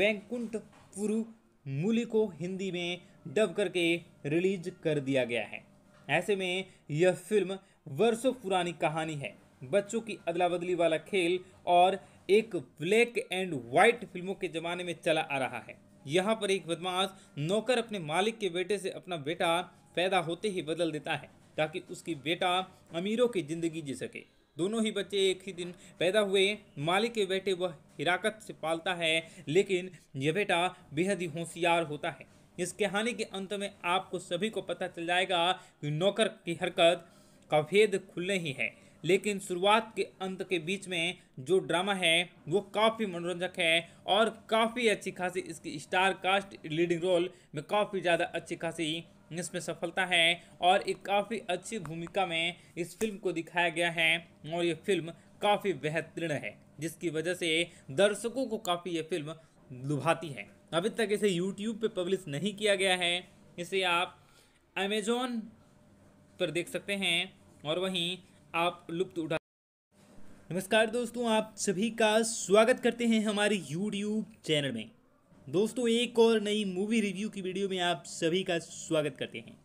वैंकुंठ पुरु मूली को हिंदी में डब करके रिलीज कर दिया गया है ऐसे में यह फिल्म वर्षों पुरानी कहानी है बच्चों की अदला बदली वाला खेल और एक ब्लैक एंड वाइट फिल्मों के ज़माने में चला आ रहा है यहाँ पर एक बदमाश नौकर अपने मालिक के बेटे से अपना बेटा पैदा होते ही बदल देता है ताकि उसकी बेटा अमीरों की ज़िंदगी जी सके दोनों ही बच्चे एक ही दिन पैदा हुए मालिक के बेटे वह हिराकत से पालता है लेकिन यह बेटा बेहद ही होशियार होता है इस कहानी के अंत में आपको सभी को पता चल जाएगा कि नौकर की हरकत का भेद खुलने ही है लेकिन शुरुआत के अंत के बीच में जो ड्रामा है वो काफ़ी मनोरंजक है और काफ़ी अच्छी खासी इसकी स्टार कास्ट लीडिंग रोल में काफ़ी ज़्यादा अच्छी खासी इसमें सफलता है और एक काफ़ी अच्छी भूमिका में इस फिल्म को दिखाया गया है और ये फिल्म काफ़ी बेहतरीन है जिसकी वजह से दर्शकों को काफ़ी ये फिल्म लुभाती है अभी तक इसे यूट्यूब पे पब्लिश नहीं किया गया है इसे आप अमेजोन पर देख सकते हैं और वहीं आप लुप्त उठा नमस्कार दोस्तों आप सभी का स्वागत करते हैं हमारे यूट्यूब चैनल में दोस्तों एक और नई मूवी रिव्यू की वीडियो में आप सभी का स्वागत करते हैं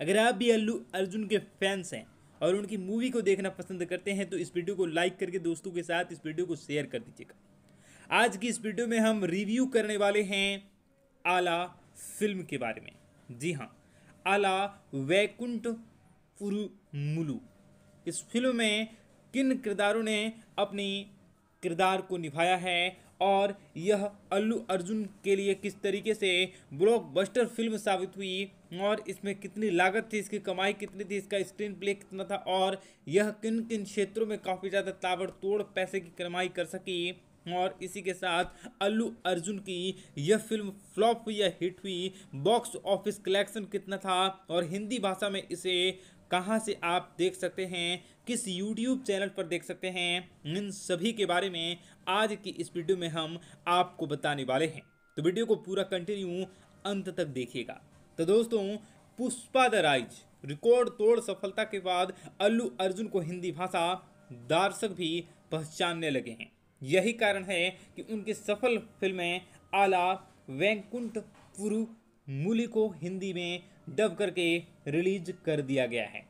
अगर आप भी अल्लू अर्जुन के फैंस हैं और उनकी मूवी को देखना पसंद करते हैं तो इस वीडियो को लाइक करके दोस्तों के साथ इस वीडियो को शेयर कर दीजिएगा आज की इस वीडियो में हम रिव्यू करने वाले हैं आला फिल्म के बारे में जी हाँ आला वैकुंठ उर्मुलू इस फिल्म में किन किरदारों ने अपनी किरदार को निभाया है और यह अल्लू अर्जुन के लिए किस तरीके से ब्लॉकबस्टर फिल्म साबित हुई और इसमें कितनी लागत थी इसकी कमाई कितनी थी इसका स्क्रीन प्ले कितना था और यह किन किन क्षेत्रों में काफ़ी ज़्यादा ताबड़तोड़ पैसे की कमाई कर सकी और इसी के साथ अल्लू अर्जुन की यह फिल्म फ्लॉप हुई या हिट हुई बॉक्स ऑफिस कलेक्शन कितना था और हिंदी भाषा में इसे कहाँ से आप देख सकते हैं किस YouTube चैनल पर देख सकते हैं इन सभी के बारे में आज की इस वीडियो में हम आपको बताने वाले हैं तो वीडियो को पूरा कंटिन्यू अंत तक देखिएगा तो दोस्तों पुष्पा द राइज रिकॉर्ड तोड़ सफलता के बाद अल्लू अर्जुन को हिंदी भाषा दर्शक भी पहचानने लगे हैं यही कारण है कि उनकी सफल फिल्में आला वेंकुंठपुरु मूली को हिंदी में डब करके रिलीज कर दिया गया है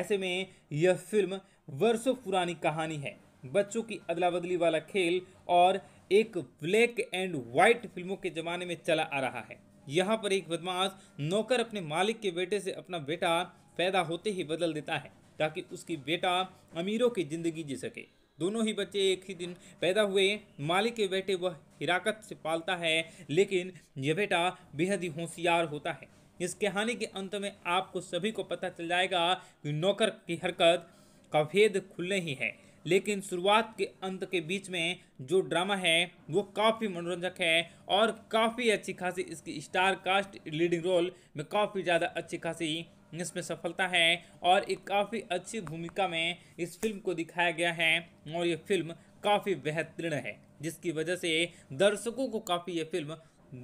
ऐसे में यह फिल्म वर्षों पुरानी कहानी है बच्चों की अदला बदली वाला खेल और एक ब्लैक एंड वाइट फिल्मों के ज़माने में चला आ रहा है यहाँ पर एक बदमाश नौकर अपने मालिक के बेटे से अपना बेटा पैदा होते ही बदल देता है ताकि उसकी बेटा अमीरों की ज़िंदगी जी सके दोनों ही बच्चे एक ही दिन पैदा हुए मालिक के बेटे वह हिराकत से पालता है लेकिन यह बेटा बेहद ही होशियार होता है इस कहानी के अंत में आपको सभी को पता चल जाएगा कि नौकर की हरकत का भेद खुलने ही है लेकिन शुरुआत के अंत के बीच में जो ड्रामा है वो काफ़ी मनोरंजक है और काफ़ी अच्छी खासी इसकी स्टार कास्ट लीडिंग रोल में काफ़ी ज़्यादा अच्छी खासी इसमें सफलता है और एक काफ़ी अच्छी भूमिका में इस फिल्म को दिखाया गया है और ये फिल्म काफ़ी बेहतरीन है जिसकी वजह से दर्शकों को काफ़ी ये फिल्म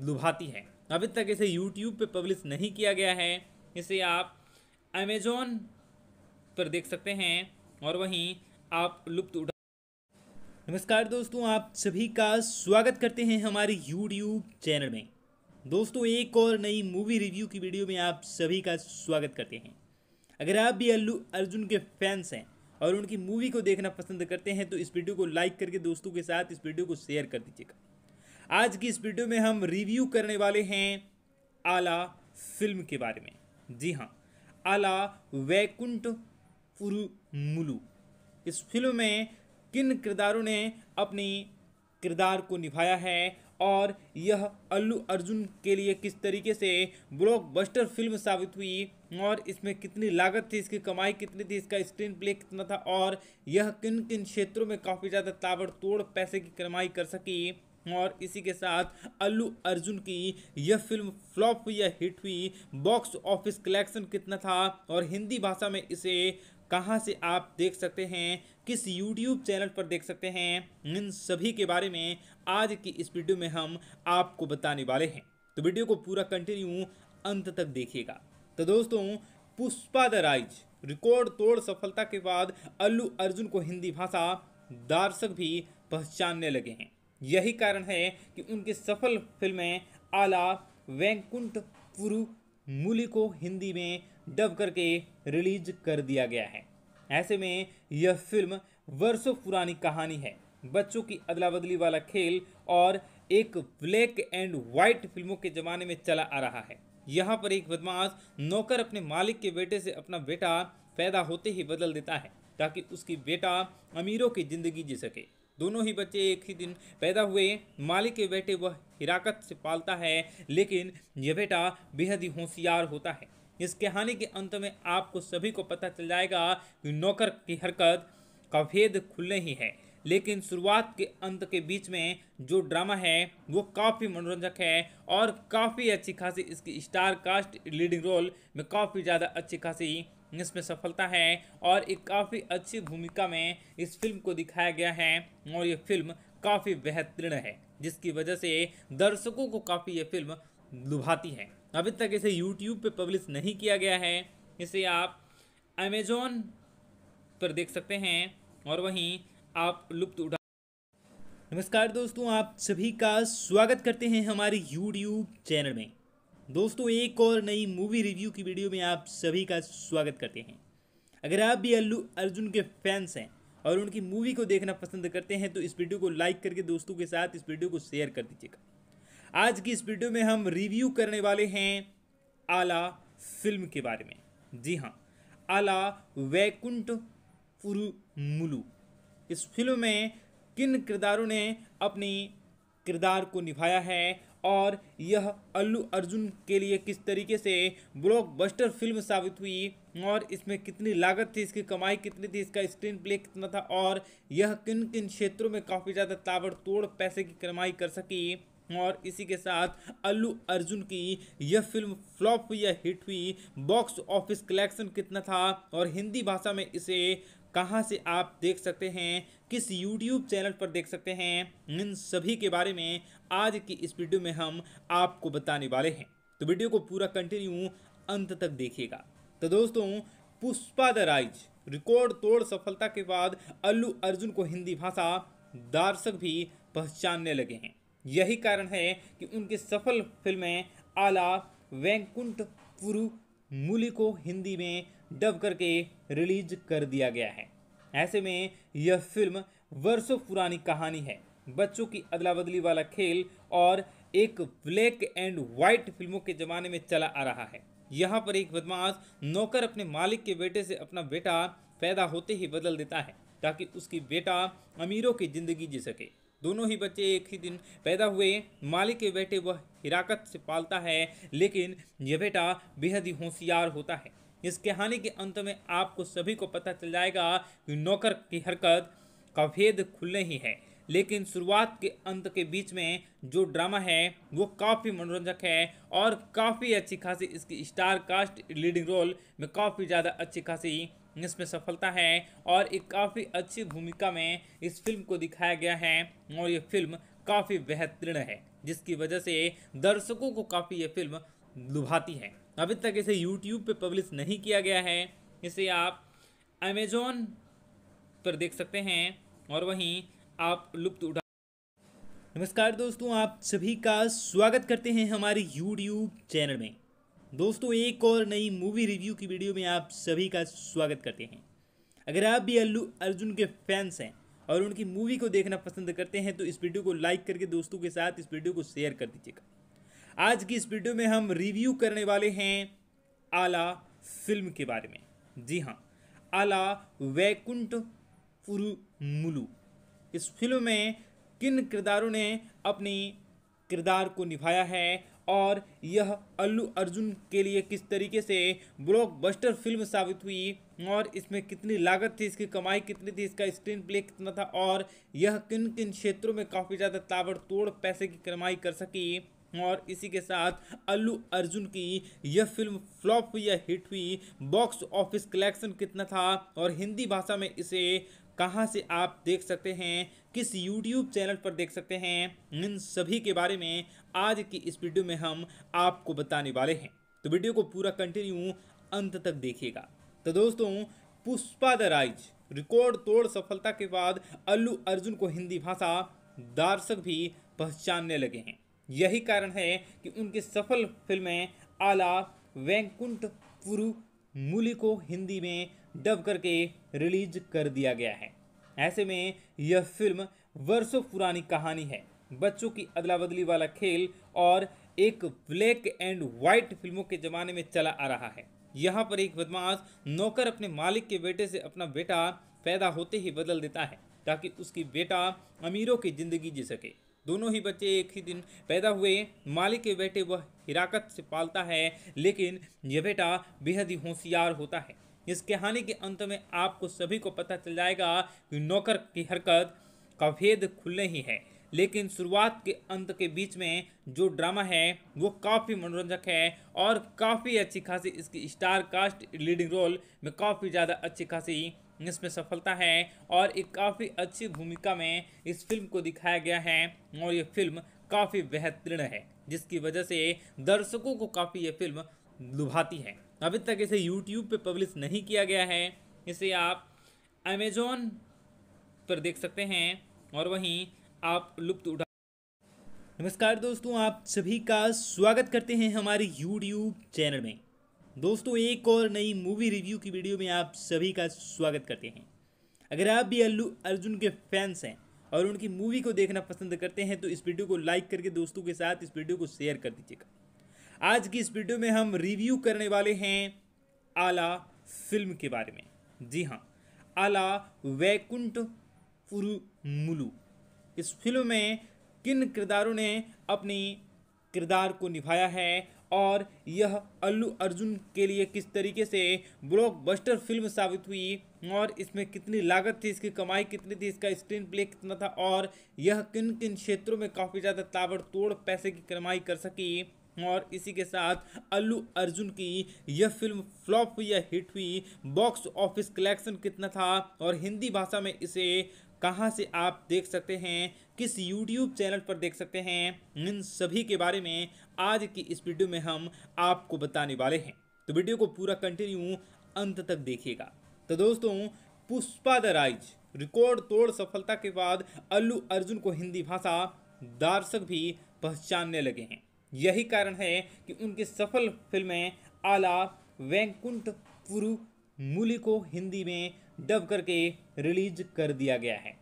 लुभाती है अभी तक इसे यूट्यूब पे पब्लिश नहीं किया गया है इसे आप अमेजोन पर देख सकते हैं और वहीं आप लुप्त उठा नमस्कार दोस्तों आप सभी का स्वागत करते हैं हमारे YouTube चैनल में दोस्तों एक और नई मूवी रिव्यू की वीडियो में आप सभी का स्वागत करते हैं अगर आप भी अल्लू अर्जुन के फैंस हैं और उनकी मूवी को देखना पसंद करते हैं तो इस वीडियो को लाइक करके दोस्तों के साथ इस वीडियो को शेयर कर दीजिएगा आज की इस वीडियो में हम रिव्यू करने वाले हैं आला फिल्म के बारे में जी हाँ आला वैकुंठ उर्मुलू इस फिल्म में किन किरदारों ने अपने किरदार को निभाया है और यह अल्लू अर्जुन के लिए किस तरीके से ब्लॉकबस्टर फिल्म साबित हुई और इसमें कितनी लागत थी इसकी कमाई कितनी थी इसका स्क्रीन प्ले कितना था और यह किन किन क्षेत्रों में काफ़ी ज़्यादा ताबड़तोड़ पैसे की कमाई कर सकी और इसी के साथ अल्लू अर्जुन की यह फिल्म फ्लॉप हुई या हिट हुई बॉक्स ऑफिस कलेक्शन कितना था और हिंदी भाषा में इसे कहाँ से आप देख सकते हैं किस YouTube चैनल पर देख सकते हैं इन सभी के बारे में आज की इस वीडियो में हम आपको बताने वाले हैं तो वीडियो को पूरा कंटिन्यू अंत तक देखिएगा तो दोस्तों पुष्पा द राइज रिकॉर्ड तोड़ सफलता के बाद अल्लू अर्जुन को हिंदी भाषा दर्शक भी पहचानने लगे हैं यही कारण है कि उनकी सफल फिल्में आला वैंकुंठ पुरु मूली को हिंदी में डब करके रिलीज कर दिया गया है ऐसे में यह फिल्म वर्षों पुरानी कहानी है बच्चों की अदला बदली वाला खेल और एक ब्लैक एंड वाइट फिल्मों के ज़माने में चला आ रहा है यहाँ पर एक बदमाश नौकर अपने मालिक के बेटे से अपना बेटा पैदा होते ही बदल देता है ताकि उसकी बेटा अमीरों की ज़िंदगी जी सके दोनों ही बच्चे एक ही दिन पैदा हुए मालिक के बेटे वह हिराकत से पालता है लेकिन यह बेटा बेहद ही होशियार होता है इस कहानी के अंत में आपको सभी को पता चल जाएगा कि नौकर की हरकत का भेद खुलने ही है लेकिन शुरुआत के अंत के बीच में जो ड्रामा है वो काफ़ी मनोरंजक है और काफ़ी अच्छी खासी इसकी स्टार कास्ट लीडिंग रोल में काफ़ी ज़्यादा अच्छी खासी इसमें सफलता है और एक काफ़ी अच्छी भूमिका में इस फिल्म को दिखाया गया है और ये फिल्म काफ़ी बेहतरीन है जिसकी वजह से दर्शकों को काफ़ी ये फिल्म लुभाती है अभी तक इसे यूट्यूब पर पब्लिश नहीं किया गया है इसे आप अमेजोन पर देख सकते हैं और वहीं आप लुप्त उठा नमस्कार दोस्तों आप सभी का स्वागत करते हैं हमारे यूट्यूब चैनल में दोस्तों एक और नई मूवी रिव्यू की वीडियो में आप सभी का स्वागत करते हैं अगर आप भी अल्लू अर्जुन के फैंस हैं और उनकी मूवी को देखना पसंद करते हैं तो इस वीडियो को लाइक करके दोस्तों के साथ इस वीडियो को शेयर कर दीजिएगा आज की इस वीडियो में हम रिव्यू करने वाले हैं आला फिल्म के बारे में जी हाँ आला वैकुंठ पुरुमुलू इस फिल्म में किन किरदारों ने अपनी किरदार को निभाया है और यह अल्लू अर्जुन के लिए किस तरीके से ब्लॉकबस्टर फिल्म साबित हुई और इसमें कितनी लागत थी इसकी कमाई कितनी थी इसका स्क्रीन प्ले कितना था और यह किन किन क्षेत्रों में काफ़ी ज़्यादा ताबड़तोड़ पैसे की कमाई कर सकी और इसी के साथ अल्लू अर्जुन की यह फिल्म फ्लॉप हुई या हिट हुई बॉक्स ऑफिस कलेक्शन कितना था और हिंदी भाषा में इसे कहाँ से आप देख सकते हैं किस YouTube चैनल पर देख सकते हैं इन सभी के बारे में आज की इस वीडियो में हम आपको बताने वाले हैं तो वीडियो को पूरा कंटिन्यू अंत तक देखिएगा तो दोस्तों पुष्पा द राइज रिकॉर्ड तोड़ सफलता के बाद अल्लू अर्जुन को हिंदी भाषा दर्शक भी पहचानने लगे हैं यही कारण है कि उनकी सफल फिल्में आला वैंकुंठ पुरु मूली को हिंदी में डब करके रिलीज कर दिया गया है ऐसे में यह फिल्म वर्षों पुरानी कहानी है बच्चों की अदला बदली वाला खेल और एक ब्लैक एंड वाइट फिल्मों के ज़माने में चला आ रहा है यहाँ पर एक बदमाश नौकर अपने मालिक के बेटे से अपना बेटा पैदा होते ही बदल देता है ताकि उसकी बेटा अमीरों की ज़िंदगी जी सके दोनों ही बच्चे एक ही दिन पैदा हुए मालिक के बेटे वह हिराकत से पालता है लेकिन यह बेटा बेहद ही होशियार होता है इस कहानी के अंत में आपको सभी को पता चल जाएगा कि नौकर की हरकत का भेद खुले ही है लेकिन शुरुआत के अंत के बीच में जो ड्रामा है वो काफ़ी मनोरंजक है और काफ़ी अच्छी खासी इसकी स्टार कास्ट लीडिंग रोल में काफ़ी ज़्यादा अच्छी खासी इसमें सफलता है और एक काफ़ी अच्छी भूमिका में इस फिल्म को दिखाया गया है और ये फिल्म काफ़ी बेहतरीन है जिसकी वजह से दर्शकों को काफ़ी ये फिल्म लुभाती है अभी तक इसे यूट्यूब पे पब्लिश नहीं किया गया है इसे आप अमेजोन पर देख सकते हैं और वहीं आप लुप्त उठा नमस्कार दोस्तों आप सभी का स्वागत करते हैं हमारे यूट्यूब चैनल में दोस्तों एक और नई मूवी रिव्यू की वीडियो में आप सभी का स्वागत करते हैं अगर आप भी अल्लू अर्जुन के फैंस हैं और उनकी मूवी को देखना पसंद करते हैं तो इस वीडियो को लाइक करके दोस्तों के साथ इस वीडियो को शेयर कर दीजिएगा आज की इस वीडियो में हम रिव्यू करने वाले हैं आला फिल्म के बारे में जी हाँ आला वैकुंठ पुरुमुलु इस फिल्म में किन किरदारों ने अपने किरदार को निभाया है और यह अल्लू अर्जुन के लिए किस तरीके से ब्लॉकबस्टर फिल्म साबित हुई और इसमें कितनी लागत थी इसकी कमाई कितनी थी इसका स्क्रीन प्ले कितना था और यह किन किन क्षेत्रों में काफ़ी ज़्यादा ताबड़तोड़ पैसे की कमाई कर सकी और इसी के साथ अल्लू अर्जुन की यह फिल्म फ्लॉप हुई या हिट हुई बॉक्स ऑफिस कलेक्शन कितना था और हिंदी भाषा में इसे कहाँ से आप देख सकते हैं किस YouTube चैनल पर देख सकते हैं इन सभी के बारे में आज की इस वीडियो में हम आपको बताने वाले हैं तो वीडियो को पूरा कंटिन्यू अंत तक देखिएगा तो दोस्तों पुष्पा द राइज रिकॉर्ड तोड़ सफलता के बाद अल्लू अर्जुन को हिंदी भाषा दर्शक भी पहचानने लगे हैं यही कारण है कि उनकी सफल फिल्में आला वैकुंठ पुरु मूली को हिंदी में डब करके रिलीज कर दिया गया है ऐसे में यह फिल्म वर्षों पुरानी कहानी है बच्चों की अदला बदली वाला खेल और एक ब्लैक एंड वाइट फिल्मों के ज़माने में चला आ रहा है यहाँ पर एक बदमाश नौकर अपने मालिक के बेटे से अपना बेटा पैदा होते ही बदल देता है ताकि उसकी बेटा अमीरों की ज़िंदगी जी सके दोनों ही बच्चे एक ही दिन पैदा हुए मालिक के बेटे वह हिराकत से पालता है लेकिन यह बेटा बेहद ही होशियार होता है इस कहानी के अंत में आपको सभी को पता चल जाएगा कि नौकर की हरकत का भेद खुलने ही है लेकिन शुरुआत के अंत के बीच में जो ड्रामा है वो काफ़ी मनोरंजक है और काफ़ी अच्छी खासी इसकी स्टार कास्ट लीडिंग रोल में काफ़ी ज़्यादा अच्छी खासी इसमें सफलता है और एक काफ़ी अच्छी भूमिका में इस फिल्म को दिखाया गया है और ये फिल्म काफ़ी बेहतरीन है जिसकी वजह से दर्शकों को काफ़ी ये फिल्म लुभाती है अभी तक इसे यूट्यूब पे पब्लिश नहीं किया गया है इसे आप अमेजोन पर देख सकते हैं और वहीं आप लुप्त उठा नमस्कार दोस्तों आप सभी का स्वागत करते हैं हमारे YouTube चैनल में दोस्तों एक और नई मूवी रिव्यू की वीडियो में आप सभी का स्वागत करते हैं अगर आप भी अल्लू अर्जुन के फैंस हैं और उनकी मूवी को देखना पसंद करते हैं तो इस वीडियो को लाइक करके दोस्तों के साथ इस वीडियो को शेयर कर दीजिएगा आज की इस वीडियो में हम रिव्यू करने वाले हैं आला फिल्म के बारे में जी हाँ आला वैकुंठ पुरुमुलू इस फिल्म में किन किरदारों ने अपने किरदार को निभाया है और यह अल्लू अर्जुन के लिए किस तरीके से ब्लॉकबस्टर फिल्म साबित हुई और इसमें कितनी लागत थी इसकी कमाई कितनी थी इसका स्क्रीन प्ले कितना था और यह किन किन क्षेत्रों में काफ़ी ज़्यादा ताबड़तोड़ पैसे की कमाई कर सकी और इसी के साथ अल्लू अर्जुन की यह फिल्म फ्लॉप हुई या हिट हुई बॉक्स ऑफिस कलेक्शन कितना था और हिंदी भाषा में इसे कहाँ से आप देख सकते हैं किस YouTube चैनल पर देख सकते हैं इन सभी के बारे में आज की इस वीडियो में हम आपको बताने वाले हैं तो वीडियो को पूरा कंटिन्यू अंत तक देखिएगा तो दोस्तों पुष्पा द राइज रिकॉर्ड तोड़ सफलता के बाद अल्लू अर्जुन को हिंदी भाषा दर्शक भी पहचानने लगे हैं यही कारण है कि उनकी सफल फिल्में आला वैंकुंठ पुरु मूली को हिंदी में डब करके रिलीज कर दिया गया है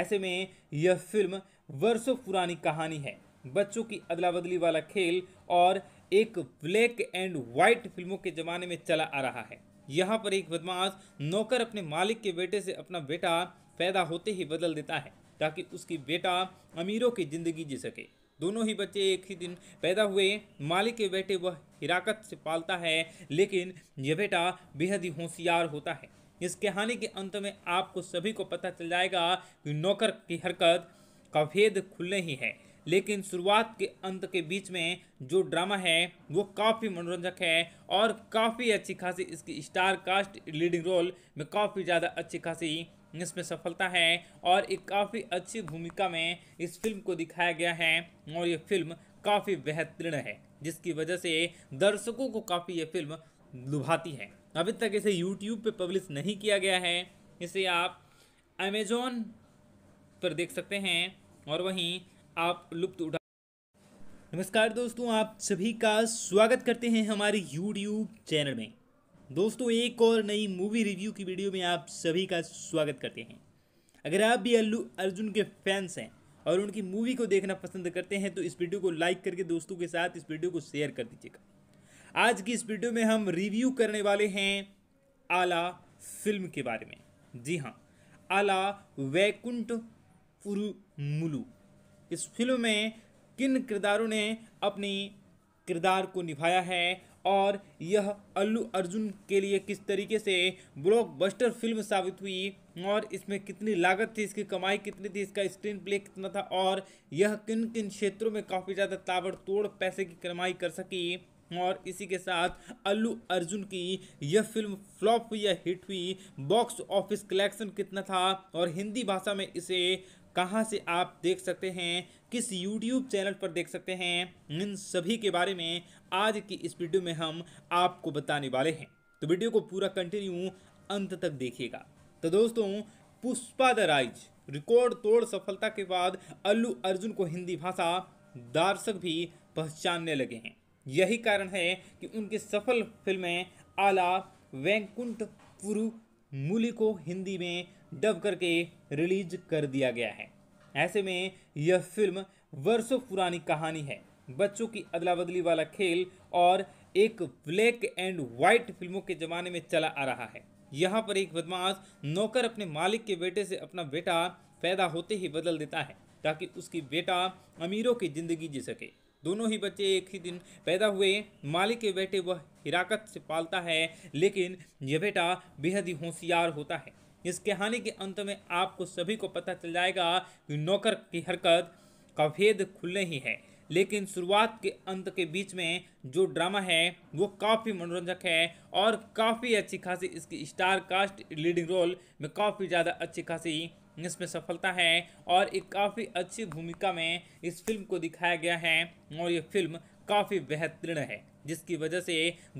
ऐसे में यह फिल्म वर्षों पुरानी कहानी है बच्चों की अदला बदली वाला खेल और एक ब्लैक एंड वाइट फिल्मों के ज़माने में चला आ रहा है यहाँ पर एक बदमाश नौकर अपने मालिक के बेटे से अपना बेटा पैदा होते ही बदल देता है ताकि उसकी बेटा अमीरों की ज़िंदगी जी सके दोनों ही बच्चे एक ही दिन पैदा हुए मालिक के बेटे वह हिराकत से पालता है लेकिन यह बेटा बेहद ही होशियार होता है इस कहानी के अंत में आपको सभी को पता चल जाएगा कि नौकर की हरकत का भेद खुलने ही है लेकिन शुरुआत के अंत के बीच में जो ड्रामा है वो काफ़ी मनोरंजक है और काफ़ी अच्छी खासी इसकी स्टार कास्ट लीडिंग रोल में काफ़ी ज़्यादा अच्छी खासी इसमें सफलता है और एक काफ़ी अच्छी भूमिका में इस फिल्म को दिखाया गया है और ये फिल्म काफ़ी बेहतरीन है जिसकी वजह से दर्शकों को काफ़ी ये फिल्म लुभाती है अभी तक इसे यूट्यूब पर पब्लिश नहीं किया गया है इसे आप अमेजोन पर देख सकते हैं और वहीं आप लुप्त उठा नमस्कार दोस्तों आप सभी का स्वागत करते हैं हमारे यूट्यूब चैनल में दोस्तों एक और नई मूवी रिव्यू की वीडियो में आप सभी का स्वागत करते हैं अगर आप भी अल्लू अर्जुन के फैंस हैं और उनकी मूवी को देखना पसंद करते हैं तो इस वीडियो को लाइक करके दोस्तों के साथ इस वीडियो को शेयर कर दीजिएगा आज की इस वीडियो में हम रिव्यू करने वाले हैं आला फिल्म के बारे में जी हाँ आला वैकुंठ उरुमुलू इस फिल्म में किन किरदारों ने अपनी किरदार को निभाया है और यह अल्लू अर्जुन के लिए किस तरीके से ब्लॉकबस्टर फिल्म साबित हुई और इसमें कितनी लागत थी इसकी कमाई कितनी थी इसका स्क्रीन प्ले कितना था और यह किन किन क्षेत्रों में काफ़ी ज़्यादा ताबड़तोड़ पैसे की कमाई कर सकी और इसी के साथ अल्लू अर्जुन की यह फिल्म फ्लॉप हुई या हिट हुई बॉक्स ऑफिस कलेक्शन कितना था और हिंदी भाषा में इसे कहाँ से आप देख सकते हैं किस YouTube चैनल पर देख सकते हैं इन सभी के बारे में आज की इस वीडियो में हम आपको बताने वाले हैं तो वीडियो को पूरा कंटिन्यू अंत तक देखिएगा तो दोस्तों पुष्पा द राइज रिकॉर्ड तोड़ सफलता के बाद अल्लू अर्जुन को हिंदी भाषा दर्शक भी पहचानने लगे हैं यही कारण है कि उनकी सफल फिल्में आला वैंकुंठ पुरु मूली को हिंदी में डब करके रिलीज कर दिया गया है ऐसे में यह फिल्म वर्षों पुरानी कहानी है बच्चों की अदला बदली वाला खेल और एक ब्लैक एंड वाइट फिल्मों के ज़माने में चला आ रहा है यहाँ पर एक बदमाश नौकर अपने मालिक के बेटे से अपना बेटा पैदा होते ही बदल देता है ताकि उसकी बेटा अमीरों की ज़िंदगी जी सके दोनों ही बच्चे एक ही दिन पैदा हुए मालिक के बेटे वह हिराकत से पालता है लेकिन यह बेटा बेहद ही होशियार होता है इस कहानी के अंत में आपको सभी को पता चल जाएगा कि नौकर की हरकत का भेद खुले ही है लेकिन शुरुआत के अंत के बीच में जो ड्रामा है वो काफ़ी मनोरंजक है और काफ़ी अच्छी खासी इसकी स्टार कास्ट लीडिंग रोल में काफ़ी ज़्यादा अच्छी खासी इसमें सफलता है और एक काफ़ी अच्छी भूमिका में इस फिल्म को दिखाया गया है और ये फिल्म काफ़ी बेहतरीन है जिसकी वजह से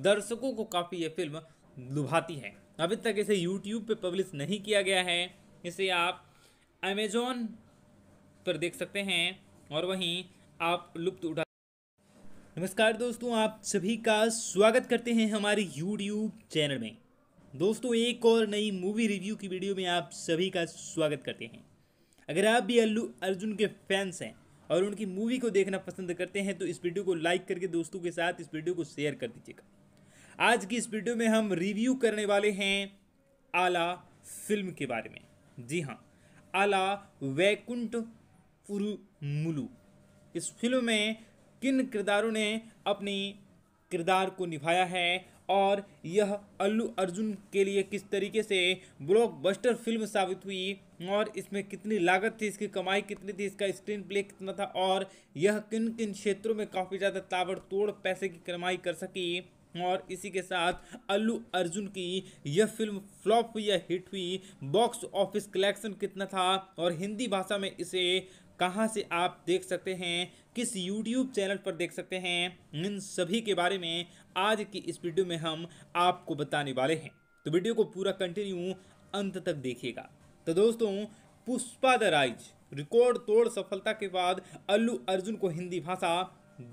दर्शकों को काफ़ी ये फिल्म लुभाती है अभी तक इसे यूट्यूब पे पब्लिश नहीं किया गया है इसे आप अमेजोन पर देख सकते हैं और वहीं आप लुप्त उठा नमस्कार दोस्तों आप सभी का स्वागत करते हैं हमारे यूट्यूब चैनल में दोस्तों एक और नई मूवी रिव्यू की वीडियो में आप सभी का स्वागत करते हैं अगर आप भी अल्लू अर्जुन के फैंस हैं और उनकी मूवी को देखना पसंद करते हैं तो इस वीडियो को लाइक करके दोस्तों के साथ इस वीडियो को शेयर कर दीजिएगा आज की इस वीडियो में हम रिव्यू करने वाले हैं आला फिल्म के बारे में जी हाँ आला वैकुंठ पुरुमुलु इस फिल्म में किन किरदारों ने अपने किरदार को निभाया है और यह अल्लू अर्जुन के लिए किस तरीके से ब्लॉकबस्टर फिल्म साबित हुई और इसमें कितनी लागत थी इसकी कमाई कितनी थी इसका स्क्रीन प्ले कितना था और यह किन किन क्षेत्रों में काफ़ी ज़्यादा ताबड़तोड़ पैसे की कमाई कर सकी और इसी के साथ अल्लू अर्जुन की यह फिल्म फ्लॉप हुई या हिट हुई बॉक्स ऑफिस कलेक्शन कितना था और हिंदी भाषा में इसे कहाँ से आप देख सकते हैं किस YouTube चैनल पर देख सकते हैं इन सभी के बारे में आज की इस वीडियो में हम आपको बताने वाले हैं तो वीडियो को पूरा कंटिन्यू अंत तक देखिएगा तो दोस्तों पुष्पा द राइज रिकॉर्ड तोड़ सफलता के बाद अल्लू अर्जुन को हिंदी भाषा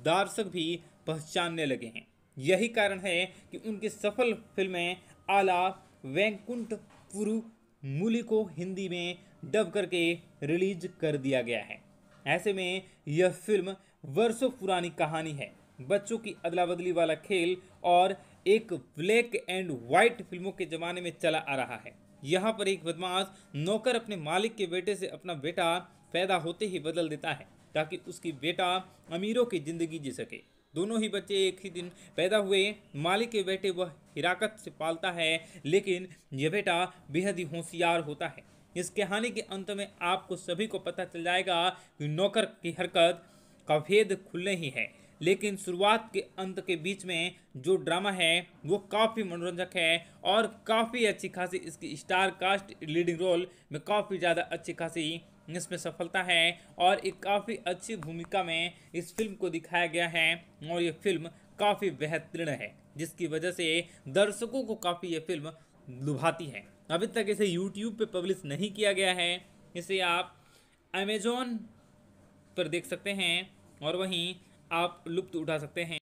दर्शक भी पहचानने लगे हैं यही कारण है कि उनकी सफल फिल्में आला वैंकुंठ पुरु मूली को हिंदी में डब करके रिलीज कर दिया गया है ऐसे में यह फिल्म वर्षों पुरानी कहानी है बच्चों की अदला बदली वाला खेल और एक ब्लैक एंड वाइट फिल्मों के ज़माने में चला आ रहा है यहाँ पर एक बदमाश नौकर अपने मालिक के बेटे से अपना बेटा पैदा होते ही बदल देता है ताकि उसकी बेटा अमीरों की ज़िंदगी जी सके दोनों ही बच्चे एक ही दिन पैदा हुए मालिक के बेटे वह हिराकत से पालता है लेकिन यह बेटा बेहद ही होशियार होता है इस कहानी के अंत में आपको सभी को पता चल जाएगा कि नौकर की हरकत का भेद खुलने ही है लेकिन शुरुआत के अंत के बीच में जो ड्रामा है वो काफ़ी मनोरंजक है और काफ़ी अच्छी खासी इसकी स्टार कास्ट लीडिंग रोल में काफ़ी ज़्यादा अच्छी खासी इसमें सफलता है और एक काफ़ी अच्छी भूमिका में इस फिल्म को दिखाया गया है और ये फिल्म काफ़ी बेहतरीन है जिसकी वजह से दर्शकों को काफ़ी ये फिल्म लुभाती है अभी तक इसे यूट्यूब पे पब्लिश नहीं किया गया है इसे आप अमेजोन पर देख सकते हैं और वहीं आप लुप्त उठा सकते हैं